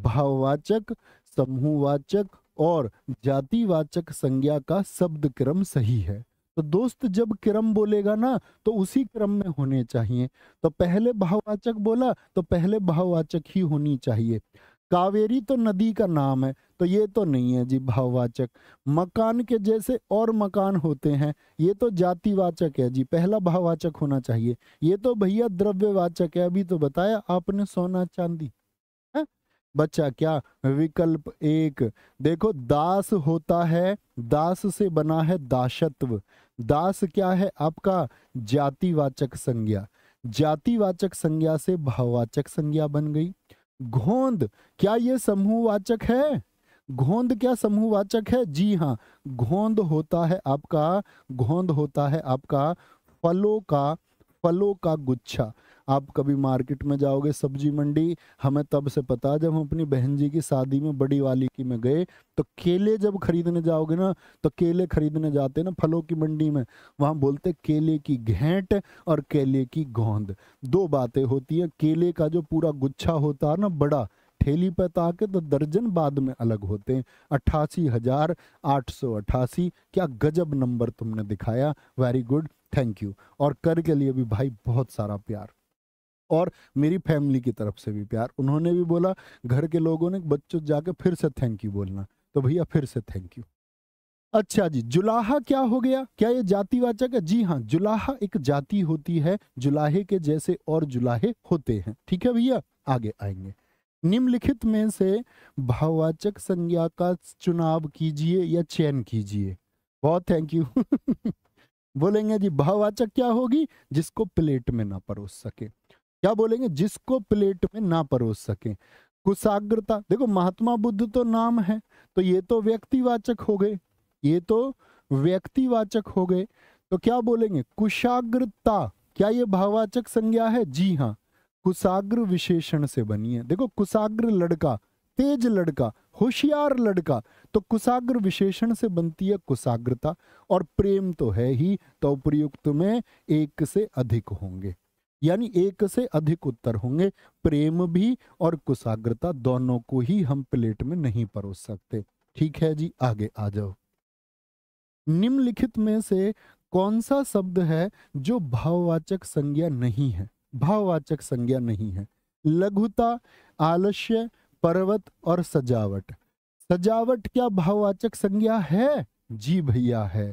भाववाचक समूहवाचक और जातिवाचक संज्ञा का शब्द क्रम सही है तो दोस्त जब क्रम बोलेगा ना तो उसी क्रम में होने चाहिए तो पहले भाववाचक बोला तो पहले भाववाचक ही होनी चाहिए कावेरी तो नदी का नाम है तो ये तो नहीं है जी भाववाचक मकान के जैसे और मकान होते हैं ये तो जातिवाचक है जी पहला भाववाचक होना चाहिए ये तो भैया द्रव्यवाचक है अभी तो बताया आपने सोना चांदी बच्चा क्या विकल्प एक देखो दास होता है दास से बना है दासत्व दास क्या है आपका जातिवाचक संज्ञा जातिवाचक संज्ञा से भाववाचक संज्ञा बन गई घोंद क्या ये समूहवाचक है घोंद क्या समूहवाचक है जी हाँ घोंद होता है आपका घोंद होता है आपका फलों का फलों का गुच्छा आप कभी मार्केट में जाओगे सब्जी मंडी हमें तब से पता जब हम अपनी बहन जी की शादी में बड़ी वाली की में गए तो केले जब खरीदने जाओगे ना तो केले खरीदने जाते ना फलों की मंडी में वहाँ बोलते केले की घेंट और केले की गोंद दो बातें होती है केले का जो पूरा गुच्छा होता है ना बड़ा ठेली पर ताके तो दर्जन बाद में अलग होते हैं अट्ठासी हजार आठ सौ अट्ठासी क्या गजब नंबर तुमने दिखाया वेरी गुड थैंक यू और कर के लिए भी भाई बहुत सारा प्यार और मेरी फैमिली की तरफ से भी प्यार उन्होंने भी बोला घर के लोगों ने बच्चों जाके फिर से थैंक यू बोलना तो भैया फिर से थैंक यू अच्छा जी जुलाहा क्या हो गया क्या ये जातिवाचक है जी हाँ जुलाहा एक जाति होती है जुलाहे के जैसे और जुलाहे होते हैं ठीक है भैया आगे आएंगे निम्नलिखित में से भाववाचक संज्ञा का चुनाव कीजिए या चयन कीजिए बहुत थैंक यू बोलेंगे जी भाववाचक क्या होगी जिसको प्लेट में ना परोस सके क्या बोलेंगे जिसको प्लेट में ना परोस सकें कुशाग्रता देखो महात्मा बुद्ध तो नाम है तो ये तो व्यक्तिवाचक हो गए ये तो व्यक्तिवाचक हो गए तो क्या बोलेंगे कुशाग्रता क्या ये भाववाचक संज्ञा है जी हाँ कुशाग्र विशेषण से बनी है देखो कुशाग्र लड़का तेज लड़का होशियार लड़का तो कुशाग्र विशेषण से बनती है कुशाग्रता और प्रेम तो है ही तो उपयुक्त में एक से अधिक होंगे यानी एक से अधिक उत्तर होंगे प्रेम भी और कुशाग्रता दोनों को ही हम प्लेट में नहीं परोस सकते ठीक है जी आगे आ जाओ निम्नलिखित में से कौन सा शब्द है जो भाववाचक संज्ञा नहीं है भाववाचक संज्ञा नहीं है लघुता आलस्य पर्वत और सजावट सजावट क्या भाववाचक संज्ञा है जी भैया है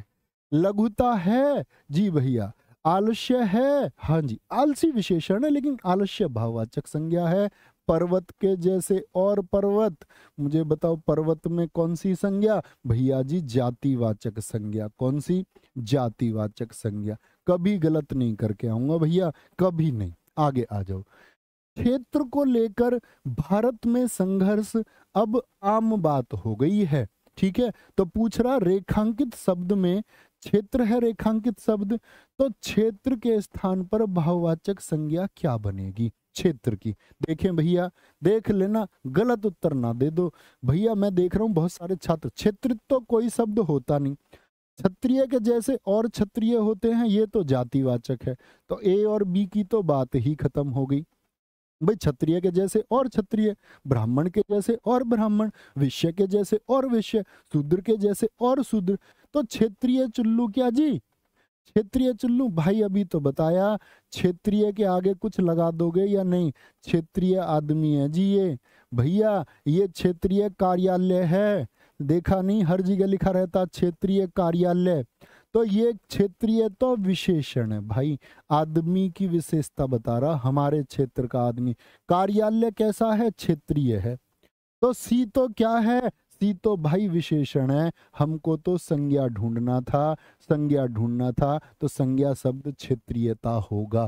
लघुता है जी भैया आलस्य है हाँ जी आलसी विशेषण है लेकिन आलस्य भाववाचक संज्ञा है पर्वत के जैसे और पर्वत मुझे बताओ पर्वत में कौन सी संज्ञा भैया जी जातिवाचक संज्ञा कौन सी जातिवाचक संज्ञा कभी गलत नहीं करके आऊंगा भैया कभी नहीं आगे आ जाओ क्षेत्र को लेकर भारत में संघर्ष अब आम बात हो गई है ठीक है तो पूछ रहा रेखांकित शब्द में क्षेत्र है रेखांकित शब्द तो क्षेत्र के स्थान पर भाववाचक संज्ञा क्या बनेगी क्षेत्र की देखें भैया देख लेना गलत उत्तर ना दे दो भैया मैं देख रहा हूँ बहुत सारे छात्र क्षेत्र तो कोई शब्द होता नहीं क्षत्रिय के जैसे और क्षत्रिय होते हैं ये तो जातिवाचक है तो ए और बी की तो बात ही खत्म हो गई भाई क्षत्रिय के जैसे और क्षत्रिय ब्राह्मण के जैसे और ब्राह्मण विषय के जैसे और विषय शूद्र के जैसे और शूद्र तो क्षेत्रीय चुल्लू क्या जी क्षेत्रीय चुल्लू भाई अभी तो बताया क्षेत्रीय के आगे कुछ लगा दोगे या नहीं क्षेत्रीय आदमी है जी ये भैया ये क्षेत्रीय कार्यालय है देखा नहीं हर जगह लिखा रहता क्षेत्रीय कार्यालय तो ये क्षेत्रीय तो विशेषण है भाई आदमी की विशेषता बता रहा हमारे क्षेत्र का आदमी कार्यालय कैसा है क्षेत्रीय है तो सी तो क्या है सी तो भाई विशेषण है हमको तो संज्ञा ढूंढना था संज्ञा ढूंढना था तो संज्ञा शब्द क्षेत्रीयता होगा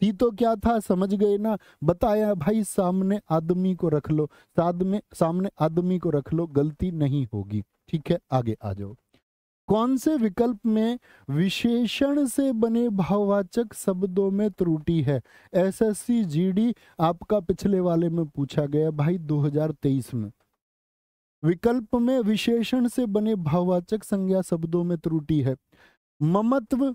सी तो क्या था समझ गए ना बताया भाई सामने आदमी को रख लो साथ में सामने आदमी को रख लो गलती नहीं होगी ठीक है आगे आ जाओ कौन से विकल्प में विशेषण से बने भाववाचक शब्दों में त्रुटि है एसएससी जीडी आपका पिछले वाले में पूछा गया भाई 2023 में विकल्प में विशेषण से बने भाववाचक संज्ञा शब्दों में त्रुटि है ममत्व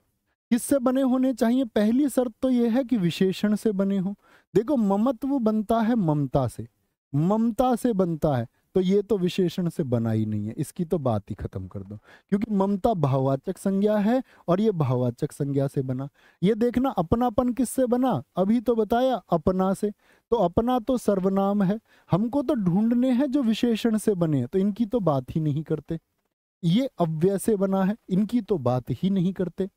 किससे बने होने चाहिए पहली शर्त तो यह है कि विशेषण से बने हो देखो ममत्व बनता है ममता से ममता से बनता है तो ये तो विशेषण से बना ही नहीं है इसकी तो बात ही खत्म कर दो क्योंकि ममता भाववाचक संज्ञा है और ये भाववाचक संज्ञा से बना ये देखना अपनापन किससे बना अभी तो बताया अपना से तो अपना तो सर्वनाम है हमको तो ढूंढने हैं जो विशेषण से बने तो इनकी तो बात ही नहीं करते ये अव्यय से बना है इनकी तो बात ही नहीं करते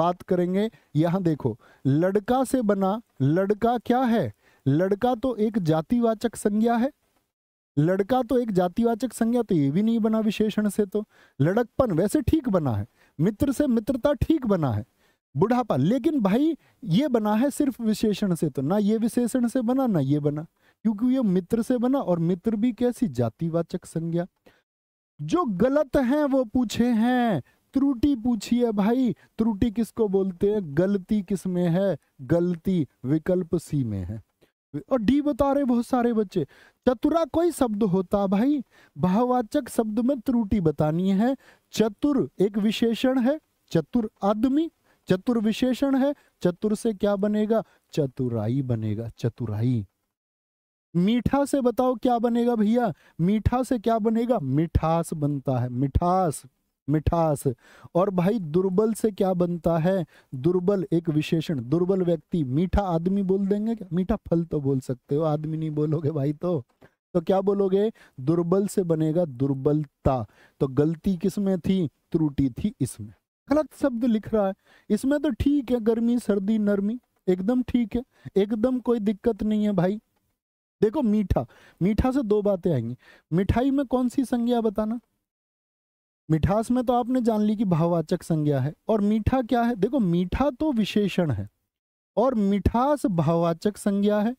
बात करेंगे यहां देखो लड़का से बना लड़का क्या है लड़का तो एक जातिवाचक संज्ञा है लड़का तो एक जातिवाचक संज्ञा तो ये भी नहीं बना विशेषण से तो लड़कपन वैसे ठीक बना है मित्र से मित्रता ठीक बना है बुढ़ापा लेकिन भाई ये बना है सिर्फ विशेषण से तो ना ये विशेषण से बना ना ये बना क्योंकि ये मित्र से बना और मित्र भी कैसी जातिवाचक संज्ञा जो गलत है वो पूछे हैं त्रुटि पूछी है भाई त्रुटि किसको बोलते हैं गलती किस में है गलती विकल्प सी में है और डी बता रहे बहुत सारे बच्चे चतुरा कोई शब्द होता भाई भाववाचक शब्द में त्रुटि बतानी है चतुर एक विशेषण है चतुर आदमी चतुर विशेषण है चतुर से क्या बनेगा चतुराई बनेगा चतुराई मीठा से बताओ क्या बनेगा भैया मीठा से क्या बनेगा मिठास बनता है मिठास मिठास और भाई दुर्बल से क्या बनता है दुर्बल एक विशेषण दुर्बल व्यक्ति मीठा आदमी बोल देंगे क्या मीठा फल तो बोल सकते हो आदमी नहीं बोलोगे भाई तो तो क्या बोलोगे दुर्बल से बनेगा दुर्बलता तो गलती किस में थी त्रुटि थी इसमें गलत शब्द लिख रहा है इसमें तो ठीक है गर्मी सर्दी नरमी एकदम ठीक है एकदम कोई दिक्कत नहीं है भाई देखो मीठा मीठा से दो बातें आएंगी मिठाई में कौन सी संज्ञा बताना मिठास में तो आपने जान ली कि भाववाचक संज्ञा है और मीठा क्या है देखो मीठा तो विशेषण है और मिठास भाववाचक संज्ञा है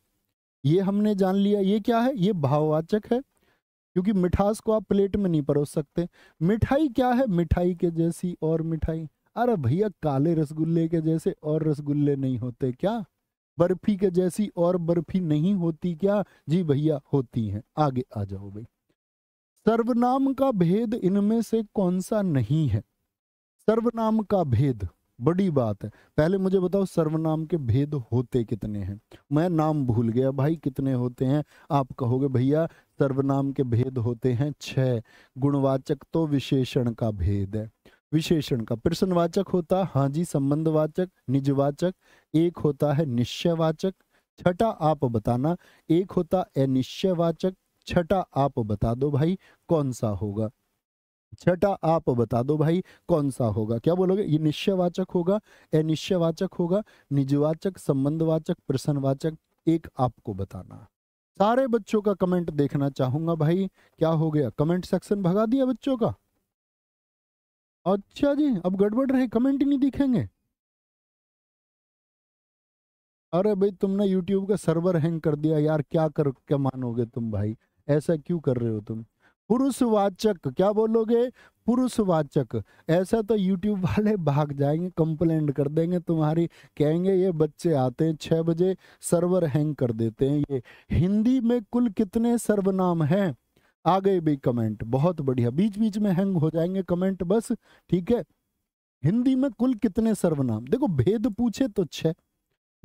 ये हमने जान लिया ये क्या है ये भाववाचक है क्योंकि मिठास को आप प्लेट में नहीं परोस सकते मिठाई क्या है मिठाई के जैसी और मिठाई अरे भैया काले रसगुल्ले के जैसे और रसगुल्ले नहीं होते क्या बर्फी के जैसी और बर्फी नहीं होती क्या जी भैया होती हैं आगे आ जाओ भाई सर्वनाम का भेद इनमें से कौन सा नहीं है सर्वनाम का भेद बड़ी बात है पहले मुझे बताओ सर्वनाम के भेद होते कितने हैं मैं नाम भूल गया भाई कितने होते हैं आप कहोगे भैया सर्वनाम के भेद होते हैं छः गुणवाचक तो विशेषण का भेद है विशेषण का प्रश्नवाचक होता हाँ जी संबंधवाचक निजवाचक एक होता है निश्चयवाचक छठा आप बताना एक होता अनिश्चयवाचक छठा आप बता दो भाई कौन सा होगा छठा आप बता दो भाई कौन सा होगा क्या बोलोगे ये निश्चयवाचक होगा अनिश्चयवाचक होगा निजवाचक संबंधवाचक प्रसन्नवाचक एक आपको बताना सारे बच्चों का कमेंट देखना चाहूंगा भाई क्या हो गया कमेंट सेक्शन भगा दिया बच्चों का अच्छा जी अब गड़बड़ रहे कमेंट ही नहीं दिखेंगे अरे भाई तुमने यूट्यूब का सर्वर हैंग कर दिया यार क्या कर क्या मानोगे तुम भाई ऐसा क्यों कर रहे हो तुम पुरुषवाचक क्या बोलोगे पुरुषवाचक ऐसा तो YouTube वाले भाग जाएंगे कंप्लेंट कर देंगे तुम्हारी कहेंगे ये बच्चे आते हैं छः बजे सर्वर हैंग कर देते हैं ये हिंदी में कुल कितने सर्वनाम हैं आ गए भाई कमेंट बहुत बढ़िया बीच बीच में हैंग हो जाएंगे कमेंट बस ठीक है हिंदी में कुल कितने सर्वनाम देखो भेद पूछे तो छः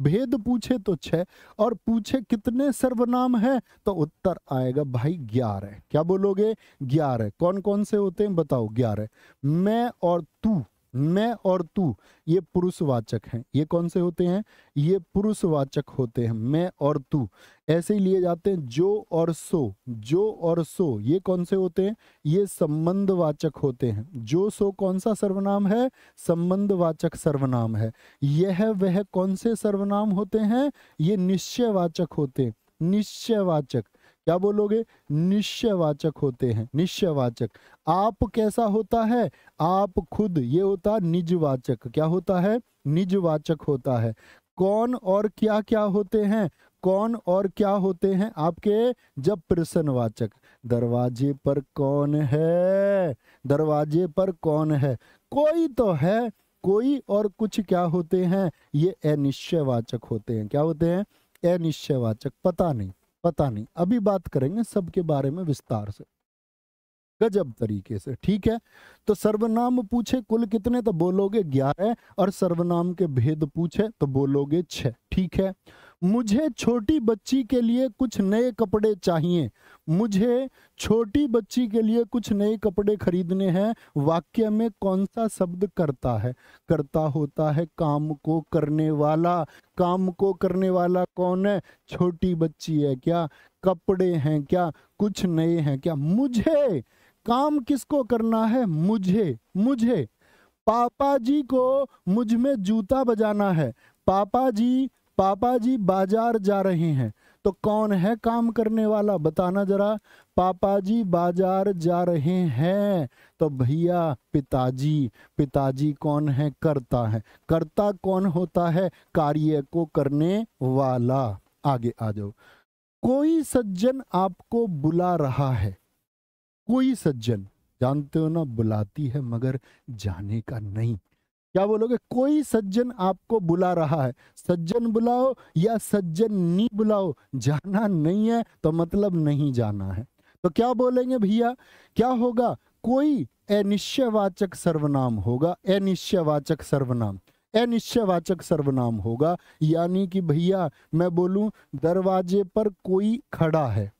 भेद पूछे तो छह और पूछे कितने सर्वनाम है तो उत्तर आएगा भाई ग्यारह क्या बोलोगे ग्यारह कौन कौन से होते हैं बताओ ग्यारह मैं और तू मैं और तू ये पुरुषवाचक हैं ये कौन से होते हैं ये पुरुषवाचक होते हैं मैं और तू ऐसे ही लिए जाते हैं जो और सो जो और सो ये कौन से होते हैं ये संबंधवाचक होते हैं जो सो कौन सा सर्वनाम है संबंधवाचक सर्वनाम है यह वह कौन से सर्वनाम होते हैं ये निश्चयवाचक होते हैं निश्चयवाचक क्या बोलोगे निश्चयवाचक होते हैं निश्चयवाचक आप कैसा होता है आप खुद ये होता निजवाचक क्या होता है निजवाचक होता है कौन और क्या क्या होते हैं कौन और क्या होते हैं आपके जब प्रसन्नवाचक दरवाजे पर कौन है दरवाजे पर कौन है कोई तो है कोई और कुछ क्या होते हैं ये अनिश्चयवाचक होते हैं क्या होते हैं अनिश्चयवाचक पता नहीं पता नहीं अभी बात करेंगे सबके बारे में विस्तार से गजब तरीके से ठीक है तो सर्वनाम पूछे कुल कितने तो बोलोगे ग्यारह और सर्वनाम के भेद पूछे तो बोलोगे छह ठीक है मुझे छोटी बच्ची के लिए कुछ नए कपड़े चाहिए मुझे छोटी बच्ची के लिए कुछ नए कपड़े खरीदने हैं वाक्य में कौन सा शब्द करता है करता होता है काम को करने वाला काम को करने वाला कौन है छोटी बच्ची है क्या कपड़े हैं क्या कुछ नए हैं क्या मुझे काम किसको करना है मुझे मुझे पापा जी को मुझ में जूता बजाना है पापा जी पापा जी बाजार जा रहे हैं तो कौन है काम करने वाला बताना जरा पापा जी बाजार जा रहे हैं तो भैया पिताजी पिताजी कौन है करता है करता कौन होता है कार्य को करने वाला आगे आ जाओ कोई सज्जन आपको बुला रहा है कोई सज्जन जानते हो ना बुलाती है मगर जाने का नहीं क्या बोलोगे कोई सज्जन आपको बुला रहा है सज्जन बुलाओ या सज्जन नहीं बुलाओ जाना नहीं है तो मतलब नहीं जाना है तो क्या बोलेंगे भैया क्या होगा कोई अनिश्चयवाचक सर्वनाम होगा अनिश्चयवाचक सर्वनाम अनिश्चयवाचक सर्वनाम होगा यानी कि भैया मैं बोलूं दरवाजे पर कोई खड़ा है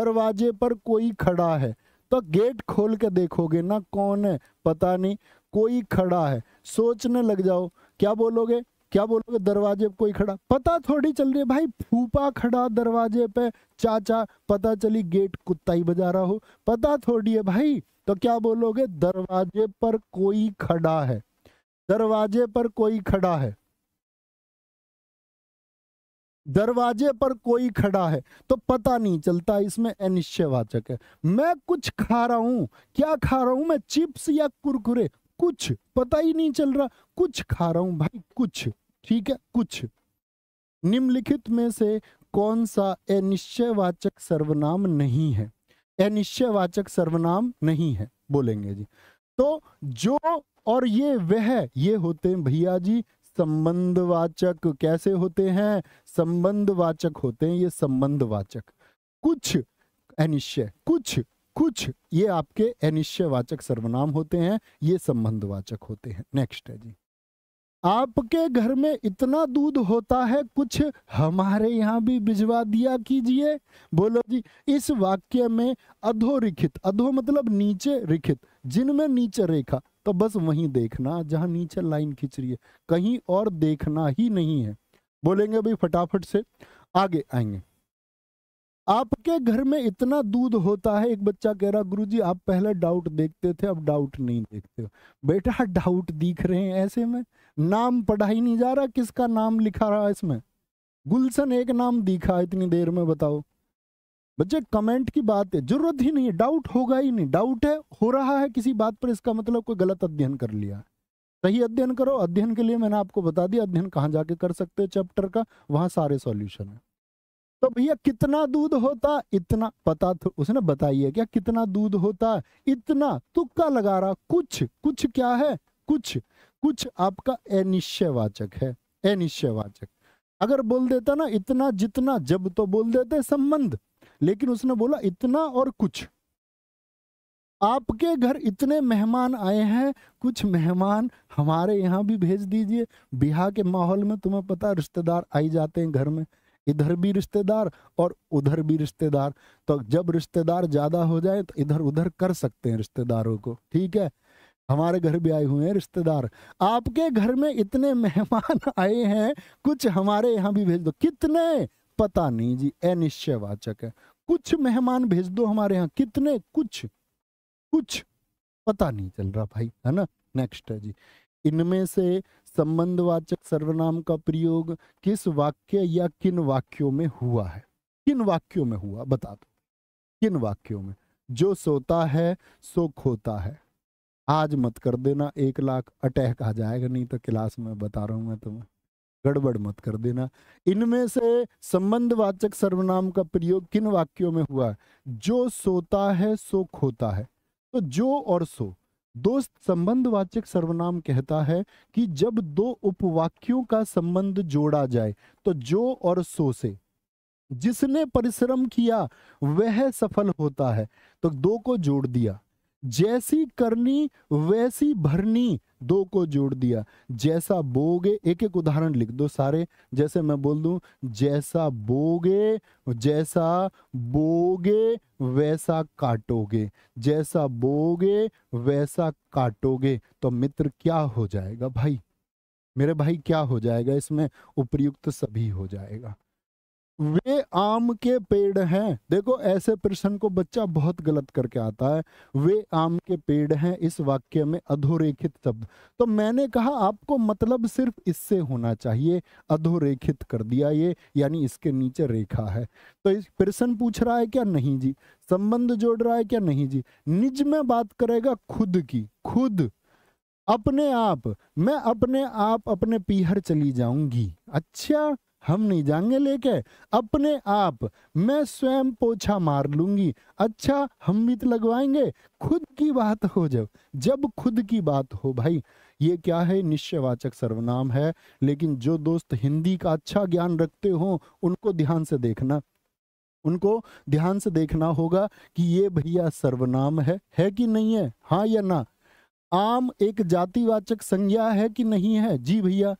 दरवाजे पर कोई खड़ा है तो गेट खोल के देखोगे ना कौन है पता नहीं कोई खड़ा है सोचने लग जाओ क्या बोलोगे क्या बोलोगे दरवाजे पे कोई खड़ा पता थोड़ी चल रही है भाई फूफा खड़ा दरवाजे पे चाचा पता चली गेट कुत्ता ही बजा रहा हो पता थोड़ी है भाई तो क्या बोलोगे दरवाजे पर कोई खड़ा है दरवाजे पर कोई खड़ा है दरवाजे पर कोई खड़ा है तो पता नहीं चलता इसमें अनिश्चयवाचक है मैं कुछ खा रहा हूं क्या खा रहा हूं मैं चिप्स या कुरकुरे कुछ पता ही नहीं चल रहा कुछ खा रहा हूं भाई कुछ ठीक है कुछ निम्नलिखित में से कौन सा अनिश्चयवाचक सर्वनाम नहीं है अनिश्चयवाचक सर्वनाम नहीं है बोलेंगे जी तो जो और ये वह ये होते हैं भैया जी संबंधवाचक कैसे होते हैं संबंधवाचक होते हैं ये संबंधवाचक कुछ अनिश्चय कुछ कुछ ये आपके अनिश्चयवाचक सर्वनाम होते हैं ये संबंधवाचक होते हैं नेक्स्ट है जी आपके घर में इतना दूध होता है कुछ हमारे यहाँ भी भिजवा दिया कीजिए बोलो जी इस वाक्य में अधोरिखित अधो मतलब नीचे रिखित जिनमें नीचे रेखा तो बस वहीं देखना जहां नीचे लाइन खींच रही है कहीं और देखना ही नहीं है बोलेंगे भाई फटाफट से आगे आएंगे आपके घर में इतना दूध होता है एक बच्चा कह रहा गुरु जी आप पहले डाउट देखते थे अब डाउट नहीं देखते हो बेटा डाउट दिख रहे हैं ऐसे में नाम पढ़ा ही नहीं जा रहा किसका नाम लिखा रहा है इसमें गुलशन एक नाम दिखा इतनी देर में बताओ बच्चे कमेंट की बात है जरूरत ही नहीं है डाउट होगा ही नहीं डाउट है हो रहा है किसी बात पर इसका मतलब कोई गलत अध्ययन कर लिया सही अध्ययन करो अध्ययन के लिए मैंने आपको बता दिया अध्ययन कहाँ जाके कर सकते हो चैप्टर का वहाँ सारे सॉल्यूशन है तो भैया कितना दूध होता इतना पता तो उसने बताइए क्या कितना दूध होता इतना तुक्का लगा रहा कुछ कुछ क्या है कुछ कुछ आपका अनिश्चयवाचक है अनिश्चयवाचक अगर बोल देता ना इतना जितना जब तो बोल देते संबंध लेकिन उसने बोला इतना और कुछ आपके घर इतने मेहमान आए हैं कुछ मेहमान हमारे यहाँ भी भेज दीजिए बिहार के माहौल में तुम्हें पता रिश्तेदार आई जाते हैं घर में इधर भी रिश्तेदार और उधर भी रिश्तेदार तो जब रिश्तेदार ज़्यादा हो जाए तो इधर उधर कर सकते हैं रिश्तेदारों को ठीक है हमारे घर भी आए हुए हैं रिश्तेदार आपके घर में इतने मेहमान आए हैं कुछ हमारे यहाँ भी भेज दो कितने पता नहीं जी अनिश्चयवाचक है कुछ मेहमान भेज दो हमारे यहाँ कितने कुछ कुछ पता नहीं चल रहा भाई है ना नेक्स्ट है जी इनमें से संबंधवाचक सर्वनाम का प्रयोग किस वाक्य या किन वाक्यों में हुआ है किन वाक्यों में हुआ बता दो किन वाक्यों में जो सोता है सो खोता है आज मत कर देना एक लाख अटैक आ जाएगा नहीं तो क्लास में बता रहा हूँ मैं तुम्हें गड़बड़ मत कर देना इनमें से संबंधवाचक सर्वनाम का प्रयोग किन वाक्यों में हुआ है जो सोता है सो खोता है तो जो और सो दोस्त संबंधवाचक सर्वनाम कहता है कि जब दो उपवाक्यों का संबंध जोड़ा जाए तो जो और सो से जिसने परिश्रम किया वह सफल होता है तो दो को जोड़ दिया जैसी करनी वैसी भरनी दो को जोड़ दिया जैसा बोगे एक एक उदाहरण लिख दो सारे जैसे मैं बोल दूं जैसा बोगे जैसा बोगे वैसा काटोगे जैसा बोगे वैसा काटोगे तो मित्र क्या हो जाएगा भाई मेरे भाई क्या हो जाएगा इसमें उपयुक्त सभी हो जाएगा वे आम के पेड़ हैं देखो ऐसे प्रश्न को बच्चा बहुत गलत करके आता है वे आम के पेड़ हैं इस वाक्य में अधोरेखित शब्द तो मैंने कहा आपको मतलब सिर्फ इससे होना चाहिए अधोरेखित कर दिया ये यानी इसके नीचे रेखा है तो इस प्रश्न पूछ रहा है क्या नहीं जी संबंध जोड़ रहा है क्या नहीं जी निज में बात करेगा खुद की खुद अपने आप मैं अपने आप अपने पीहर चली जाऊंगी अच्छा हम नहीं जाएंगे लेके अपने आप मैं स्वयं पोछा मार लूंगी अच्छा हम भी तो लगवाएंगे खुद की बात हो जब जब खुद की बात हो भाई ये क्या है निश्चयवाचक सर्वनाम है लेकिन जो दोस्त हिंदी का अच्छा ज्ञान रखते हो उनको ध्यान से देखना उनको ध्यान से देखना होगा कि ये भैया सर्वनाम है है कि नहीं है हाँ या ना आम एक जातिवाचक संज्ञा है कि नहीं है जी भैया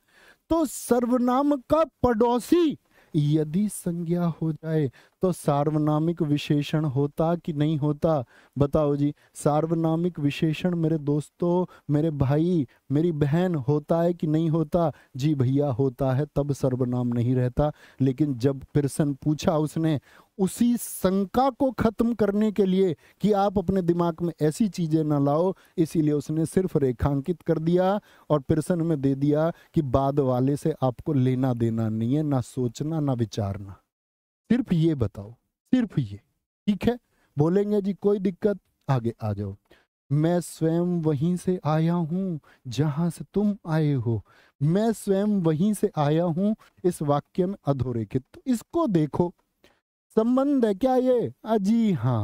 तो सर्वनाम का पड़ोसी यदि संज्ञा हो जाए तो सार्वनामिक विशेषण होता कि नहीं होता बताओ जी सार्वनामिक विशेषण मेरे दोस्तों मेरे भाई मेरी बहन होता है कि नहीं होता जी भैया होता है तब सर्वनाम नहीं रहता लेकिन जब प्रश्न पूछा उसने उसी शंका को ख़त्म करने के लिए कि आप अपने दिमाग में ऐसी चीज़ें ना लाओ इसीलिए उसने सिर्फ रेखांकित कर दिया और प्रश्न में दे दिया कि बाद वाले से आपको लेना देना नहीं है ना सोचना ना विचारना सिर्फ ये बताओ सिर्फ ये ठीक है बोलेंगे जी कोई दिक्कत आगे आ जाओ मैं स्वयं वहीं से आया हूँ जहां से तुम आए हो मैं स्वयं वहीं से आया हूँ इस वाक्य में अधोरेखित तो इसको देखो संबंध है क्या ये अजी हाँ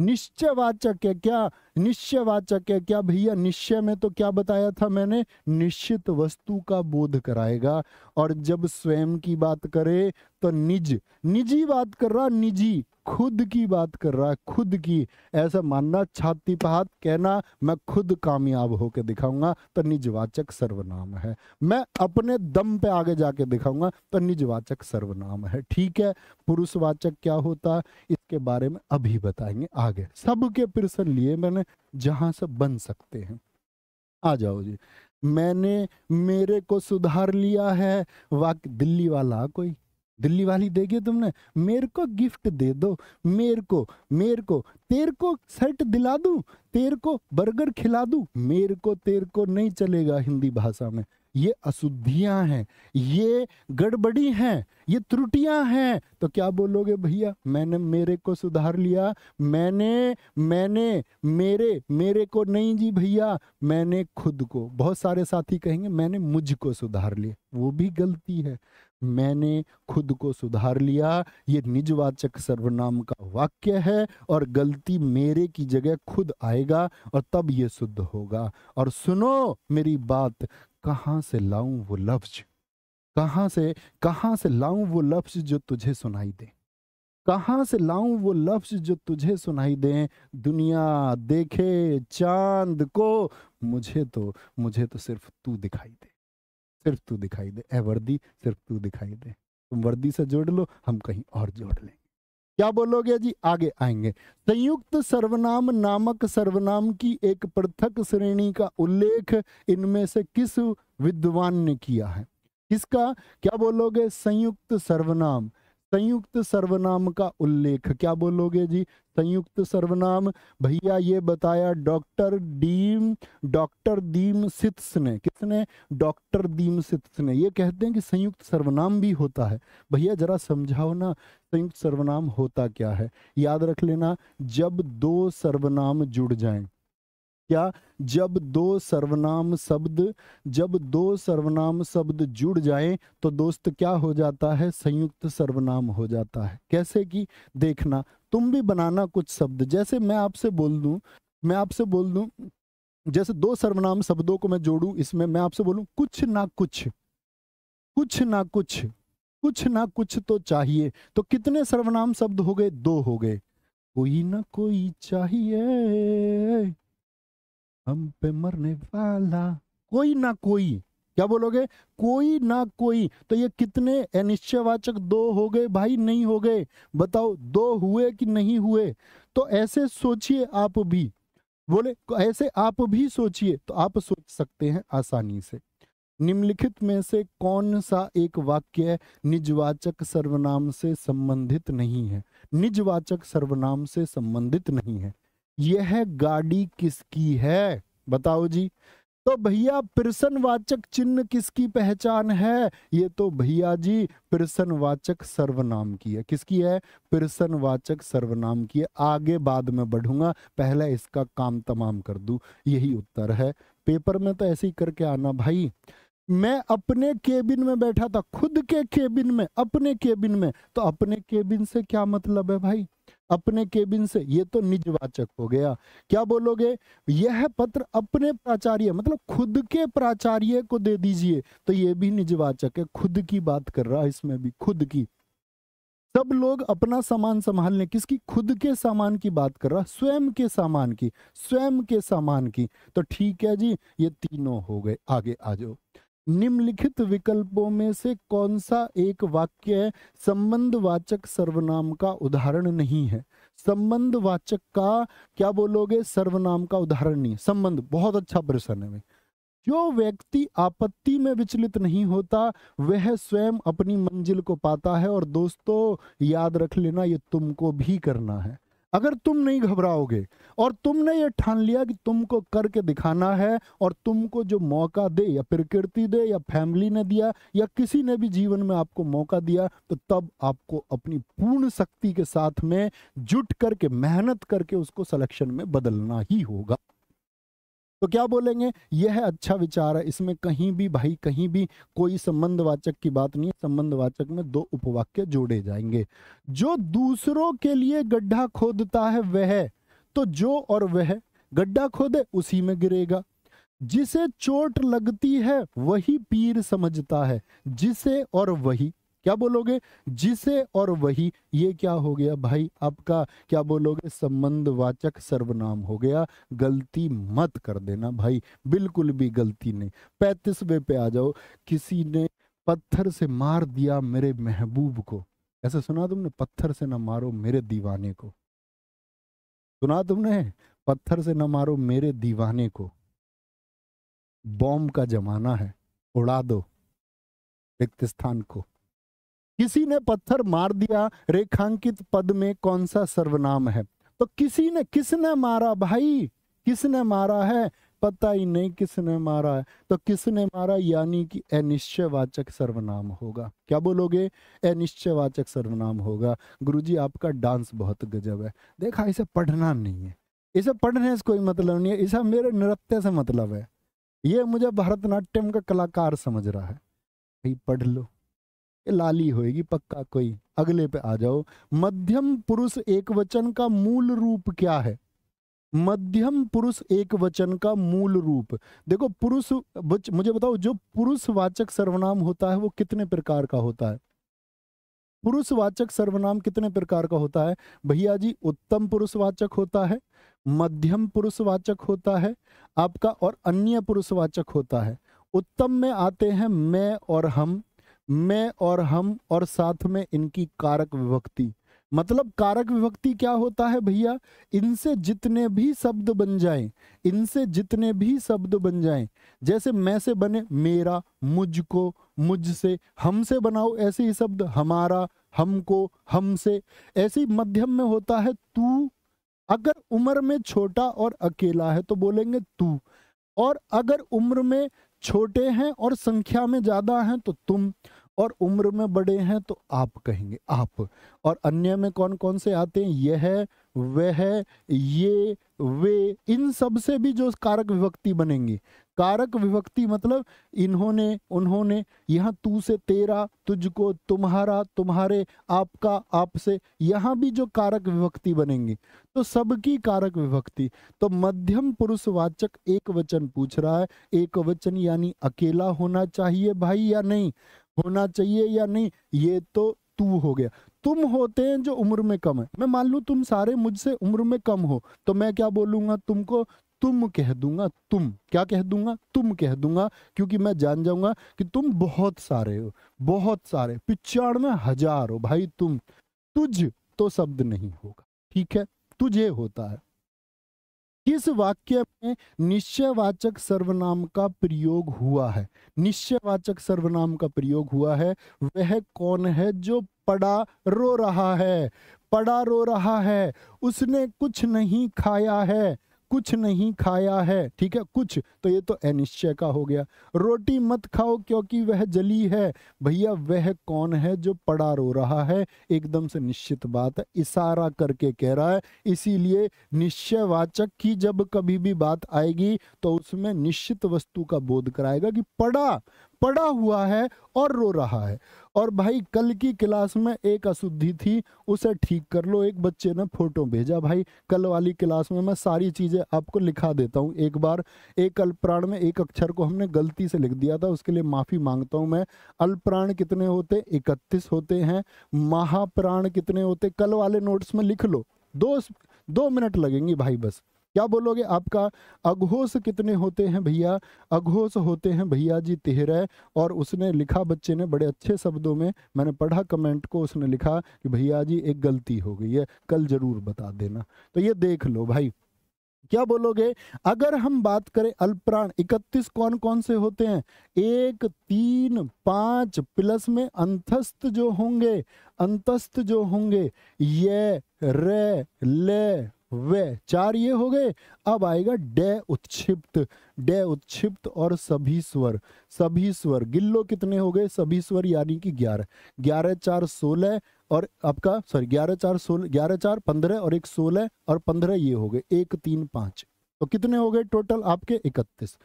निश्चयवाचक है क्या निश्चय वाचक है क्या भैया निश्चय में तो क्या बताया था मैंने निश्चित वस्तु का बोध कराएगा और जब स्वयं की बात करे तो निज निजी बात कर रहा निजी खुद की बात कर रहा है खुद की ऐसा मानना छाती पहात कहना मैं खुद कामयाब होकर दिखाऊंगा तो निजवाचक सर्वनाम है मैं अपने दम पे आगे जाके दिखाऊंगा तो निजवाचक सर्वनाम है ठीक है पुरुषवाचक क्या होता है इसके बारे में अभी बताएंगे आगे सबके प्रश्न लिए मैंने हैं जहां से बन सकते हैं आ जाओ जी मैंने मेरे को सुधार लिया है वाक दिल्ली वाला कोई दिल्ली वाली देखिए तुमने मेरे को गिफ्ट दे दो मेरे को मेरे को तेरे को सेट दिला दूं तेरे को बर्गर खिला दूं मेरे को तेरे को नहीं चलेगा हिंदी भाषा में ये अशुद्धियां हैं ये गड़बड़ी हैं ये त्रुटियां हैं तो क्या बोलोगे भैया मैंने मेरे को सुधार लिया मैंने मैंने मेरे मेरे को नहीं जी भैया मैंने खुद को बहुत सारे साथी कहेंगे मैंने मुझको सुधार लिया वो भी गलती है मैंने खुद को सुधार लिया ये निजवाचक सर्वनाम का वाक्य है और गलती मेरे की जगह खुद आएगा और तब ये शुद्ध होगा और सुनो मेरी बात कहाँ से लाऊं वो लफ्ज कहाँ से कहाँ से लाऊं वो लफ्ज जो तुझे सुनाई दे कहाँ से लाऊं वो लफ्ज जो तुझे सुनाई दे दुनिया देखे चांद को मुझे तो मुझे तो सिर्फ तू दिखाई दे सिर्फ तू दिखाई दे ए वर्दी सिर्फ तू दिखाई दे तुम वर्दी से जोड़ लो हम कहीं और जोड़ लेंगे क्या बोलोगे जी आगे आएंगे संयुक्त सर्वनाम नामक सर्वनाम की एक पृथक श्रेणी का उल्लेख इनमें से किस विद्वान ने किया है किसका क्या बोलोगे संयुक्त सर्वनाम संयुक्त सर्वनाम का उल्लेख क्या बोलोगे जी संयुक्त सर्वनाम भैया ये बताया डॉक्टर डीम डॉक्टर दीम सित्स ने किसने डॉक्टर दीम सित्स ने ये कहते हैं कि संयुक्त सर्वनाम भी होता है भैया जरा समझाओ ना संयुक्त सर्वनाम होता क्या है याद रख लेना जब दो सर्वनाम जुड़ जाएं क्या जब दो सर्वनाम शब्द जब दो सर्वनाम शब्द जुड़ जाए तो दोस्त क्या हो जाता है संयुक्त सर्वनाम हो जाता है कैसे कि देखना तुम भी बनाना कुछ शब्द जैसे मैं आपसे बोल दूं मैं आपसे बोल दूं जैसे दो सर्वनाम शब्दों को मैं जोड़ू इसमें मैं आपसे बोलूं कुछ ना कुछ कुछ ना कुछ कुछ ना कुछ तो चाहिए तो कितने सर्वनाम शब्द हो गए दो हो गए कोई ना कोई चाहिए हम पे मरने वाला कोई ना कोई क्या बोलोगे कोई ना कोई तो ये कितने अनिश्चयवाचक दो हो गए भाई नहीं हो गए बताओ दो हुए कि नहीं हुए तो ऐसे सोचिए आप भी बोले ऐसे आप भी सोचिए तो आप सोच सकते हैं आसानी से निम्नलिखित में से कौन सा एक वाक्य निजवाचक सर्वनाम से संबंधित नहीं है निजवाचक सर्वनाम से संबंधित नहीं है यह गाड़ी किसकी है बताओ जी तो भैया प्रसन्नवाचक चिन्ह किसकी पहचान है ये तो भैया जी प्रसन्नवाचक सर्वनाम की है किसकी है प्रसन्नवाचक सर्वनाम की है आगे बाद में बढ़ूंगा पहले इसका काम तमाम कर दूं यही उत्तर है पेपर में तो ऐसे ही करके आना भाई मैं अपने केबिन में बैठा था खुद के केबिन में अपने केबिन में तो अपने केबिन से क्या मतलब है भाई अपने केबिन से ये तो निजवाचक हो गया क्या बोलोगे यह पत्र अपने प्राचार्य मतलब खुद के प्राचार्य को दे दीजिए तो ये भी निजवाचक है खुद की बात कर रहा है इसमें भी खुद की सब लोग अपना सामान संभालने किसकी खुद के सामान की बात कर रहा स्वयं के सामान की स्वयं के सामान की तो ठीक है जी ये तीनों हो गए आगे आ जाओ निम्नलिखित विकल्पों में से कौन सा एक वाक्य संबंधवाचक सर्वनाम का उदाहरण नहीं है संबंधवाचक का क्या बोलोगे सर्वनाम का उदाहरण नहीं संबंध बहुत अच्छा प्रश्न है जो व्यक्ति आपत्ति में विचलित नहीं होता वह स्वयं अपनी मंजिल को पाता है और दोस्तों याद रख लेना ये तुमको भी करना है अगर तुम नहीं घबराओगे और तुमने ये ठान लिया कि तुमको करके दिखाना है और तुमको जो मौका दे या प्रकृति दे या फैमिली ने दिया या किसी ने भी जीवन में आपको मौका दिया तो तब आपको अपनी पूर्ण शक्ति के साथ में जुट करके मेहनत करके उसको सिलेक्शन में बदलना ही होगा तो क्या बोलेंगे यह अच्छा विचार है इसमें कहीं भी भाई कहीं भी कोई संबंधवाचक की बात नहीं है संबंधवाचक में दो उपवाक्य जोड़े जाएंगे जो दूसरों के लिए गड्ढा खोदता है वह तो जो और वह गड्ढा खोदे उसी में गिरेगा जिसे चोट लगती है वही पीर समझता है जिसे और वही क्या बोलोगे जिसे और वही ये क्या हो गया भाई आपका क्या बोलोगे संबंध वाचक सर्वनाम हो गया गलती मत कर देना भाई बिल्कुल भी गलती नहीं पैतीसवे पे आ जाओ किसी ने पत्थर से मार दिया मेरे महबूब को ऐसा सुना तुमने पत्थर से ना मारो मेरे दीवाने को सुना तुमने पत्थर से ना मारो मेरे दीवाने को बॉम्ब का जमाना है उड़ा दो रिक्त स्थान को किसी ने पत्थर मार दिया रेखांकित पद में कौन सा सर्वनाम है तो किसी ने किसने मारा भाई किसने मारा है पता ही नहीं किसने मारा है तो किसने मारा यानी कि अनिश्चयवाचक सर्वनाम होगा क्या बोलोगे अनिश्चयवाचक सर्वनाम होगा गुरुजी आपका डांस बहुत गजब है देखा इसे पढ़ना नहीं है इसे पढ़ने से कोई मतलब नहीं है इसे मेरे नृत्य से मतलब है ये मुझे भरतनाट्यम का कलाकार समझ रहा है भाई पढ़ लो लाली होएगी पक्का कोई अगले पे आ जाओ मध्यम पुरुष एक वचन का मूल रूप क्या है मध्यम पुरुष एक वचन का मूल रूप देखो पुरुष मुझे बताओ जो पुरुषवाचक सर्वनाम होता है वो कितने प्रकार का होता है पुरुषवाचक सर्वनाम कितने प्रकार का होता है भैया जी उत्तम पुरुषवाचक होता है मध्यम पुरुषवाचक होता है आपका और अन्य पुरुषवाचक होता है उत्तम में आते हैं मैं और हम मैं और हम और साथ में इनकी कारक विभक्ति मतलब कारक विभक्ति क्या होता है भैया इनसे जितने भी शब्द बन जाएं इनसे जितने भी शब्द बन जाएं जैसे मैं से बने मेरा मुझको मुझसे हमसे बनाओ ऐसे ही शब्द हमारा हमको हमसे ऐसे ही मध्यम में होता है तू अगर उम्र में छोटा और अकेला है तो बोलेंगे तू और अगर उम्र में छोटे हैं और संख्या में ज़्यादा हैं तो तुम और उम्र में बड़े हैं तो आप कहेंगे आप और अन्य में कौन कौन से आते हैं यह वह है ये वे इन सब से भी जो कारक विभक्ति बनेंगे कारक विभक्ति मतलब इन्होंने उन्होंने यहाँ तू से तेरा तुझको तुम्हारा तुम्हारे आपका आपसे यहाँ भी जो कारक विभक्ति बनेंगे तो सबकी कारक विभक्ति तो मध्यम पुरुषवाचक एक वचन पूछ रहा है एक वचन यानी अकेला होना चाहिए भाई या नहीं होना चाहिए या नहीं ये तो तू हो गया तुम होते हैं जो उम्र में कम है मैं मान लू तुम सारे मुझसे उम्र में कम हो तो मैं क्या बोलूंगा तुमको तुम कह दूंगा तुम क्या कह दूंगा तुम कह दूंगा क्योंकि मैं जान जाऊंगा कि तुम बहुत सारे हो बहुत सारे पिचानवे हजार हो भाई तुम तुझ तो शब्द नहीं होगा ठीक है तुझे होता है किस वाक्य में निश्चयवाचक सर्वनाम का प्रयोग हुआ है निश्चयवाचक सर्वनाम का प्रयोग हुआ है वह कौन है जो पड़ा रो रहा है पड़ा रो रहा है उसने कुछ नहीं खाया है कुछ नहीं खाया है ठीक है कुछ तो ये तो अनिश्चय का हो गया रोटी मत खाओ क्योंकि वह जली है भैया वह कौन है जो पड़ा रो रहा है एकदम से निश्चित बात है इशारा करके कह रहा है इसीलिए निश्चयवाचक की जब कभी भी बात आएगी तो उसमें निश्चित वस्तु का बोध कराएगा कि पड़ा पड़ा हुआ है और रो रहा है और भाई कल की क्लास में एक अशुद्धि थी उसे ठीक कर लो एक बच्चे ने फोटो भेजा भाई कल वाली क्लास में मैं सारी चीज़ें आपको लिखा देता हूँ एक बार एक अल्प्राण में एक अक्षर को हमने गलती से लिख दिया था उसके लिए माफ़ी मांगता हूँ मैं अल्प्राण कितने होते इकतीस होते हैं महाप्राण कितने होते कल वाले नोट्स में लिख लो दो दो मिनट लगेंगे भाई बस क्या बोलोगे आपका अघोष कितने होते हैं भैया अघोष होते हैं भैया जी तेरह और उसने लिखा बच्चे ने बड़े अच्छे शब्दों में मैंने पढ़ा कमेंट को उसने लिखा कि भैया जी एक गलती हो गई है कल जरूर बता देना तो ये देख लो भाई क्या बोलोगे अगर हम बात करें अल्पप्राण इकतीस कौन कौन से होते हैं एक तीन पांच प्लस में अंतस्थ जो होंगे अंतस्थ जो होंगे ये रे ले वे चार ये हो गए अब आएगा डे उत्क्षिप्त डे उत्क्षिप्त और सभी स्वर सभी स्वर गिल्लो कितने हो गए सभी स्वर यानी कि ग्यारह ग्यारह चार सोलह और आपका सॉरी ग्यारह चार सोलह ग्यारह चार पंद्रह और एक सोलह और पंद्रह ये हो गए एक तीन पांच तो कितने हो गए टोटल आपके इकतीस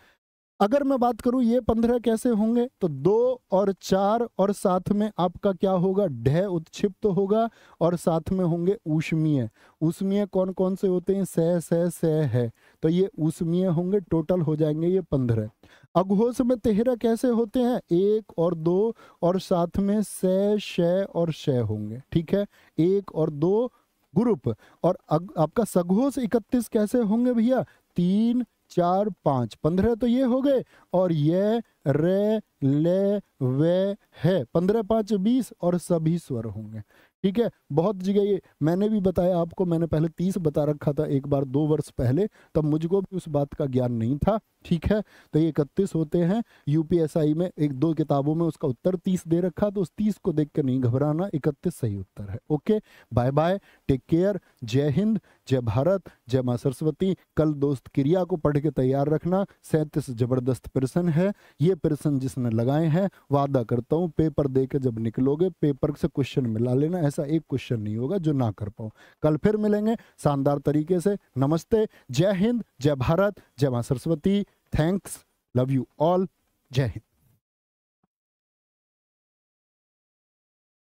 अगर मैं बात करूं ये पंद्रह कैसे होंगे तो दो और चार और साथ में आपका क्या होगा ढह उत्प्त होगा और साथ में होंगे ऊष्मीय ऊष्मीय कौन कौन से होते हैं सह सह सह है तो ये ऊष्मीय होंगे टोटल हो जाएंगे ये पंद्रह अघोष में तेहरा कैसे होते हैं एक और दो और साथ में सह शह और शह होंगे ठीक है एक और दो ग्रुप और आपका सघोष इकतीस कैसे होंगे भैया तीन चार पाँच पंद्रह तो ये हो गए और ये रे ले वे है पंद्रह पाँच बीस और सभी स्वर होंगे ठीक है बहुत जगह ये मैंने भी बताया आपको मैंने पहले तीस बता रखा था एक बार दो वर्ष पहले तब मुझको भी उस बात का ज्ञान नहीं था ठीक है तो ये इकतीस होते हैं यूपीएसआई में एक दो किताबों में उसका उत्तर तीस दे रखा तो उस तीस को देख कर नहीं घबराना इकतीस सही उत्तर है okay bye bye take care जय हिंद जय भारत जय माँ सरस्वती कल दोस्त क्रिया को पढ़ के तैयार रखना सैंतीस जबरदस्त प्रश्न है ये प्रश्न जिसने लगाए हैं वादा करता हूँ पेपर दे जब निकलोगे पेपर से क्वेश्चन मिला लेना ऐसा एक क्वेश्चन नहीं होगा जो ना कर पाऊँ कल फिर मिलेंगे शानदार तरीके से नमस्ते जय हिंद जय भारत जय माँ Saraswati Thanks. Love you all. Jai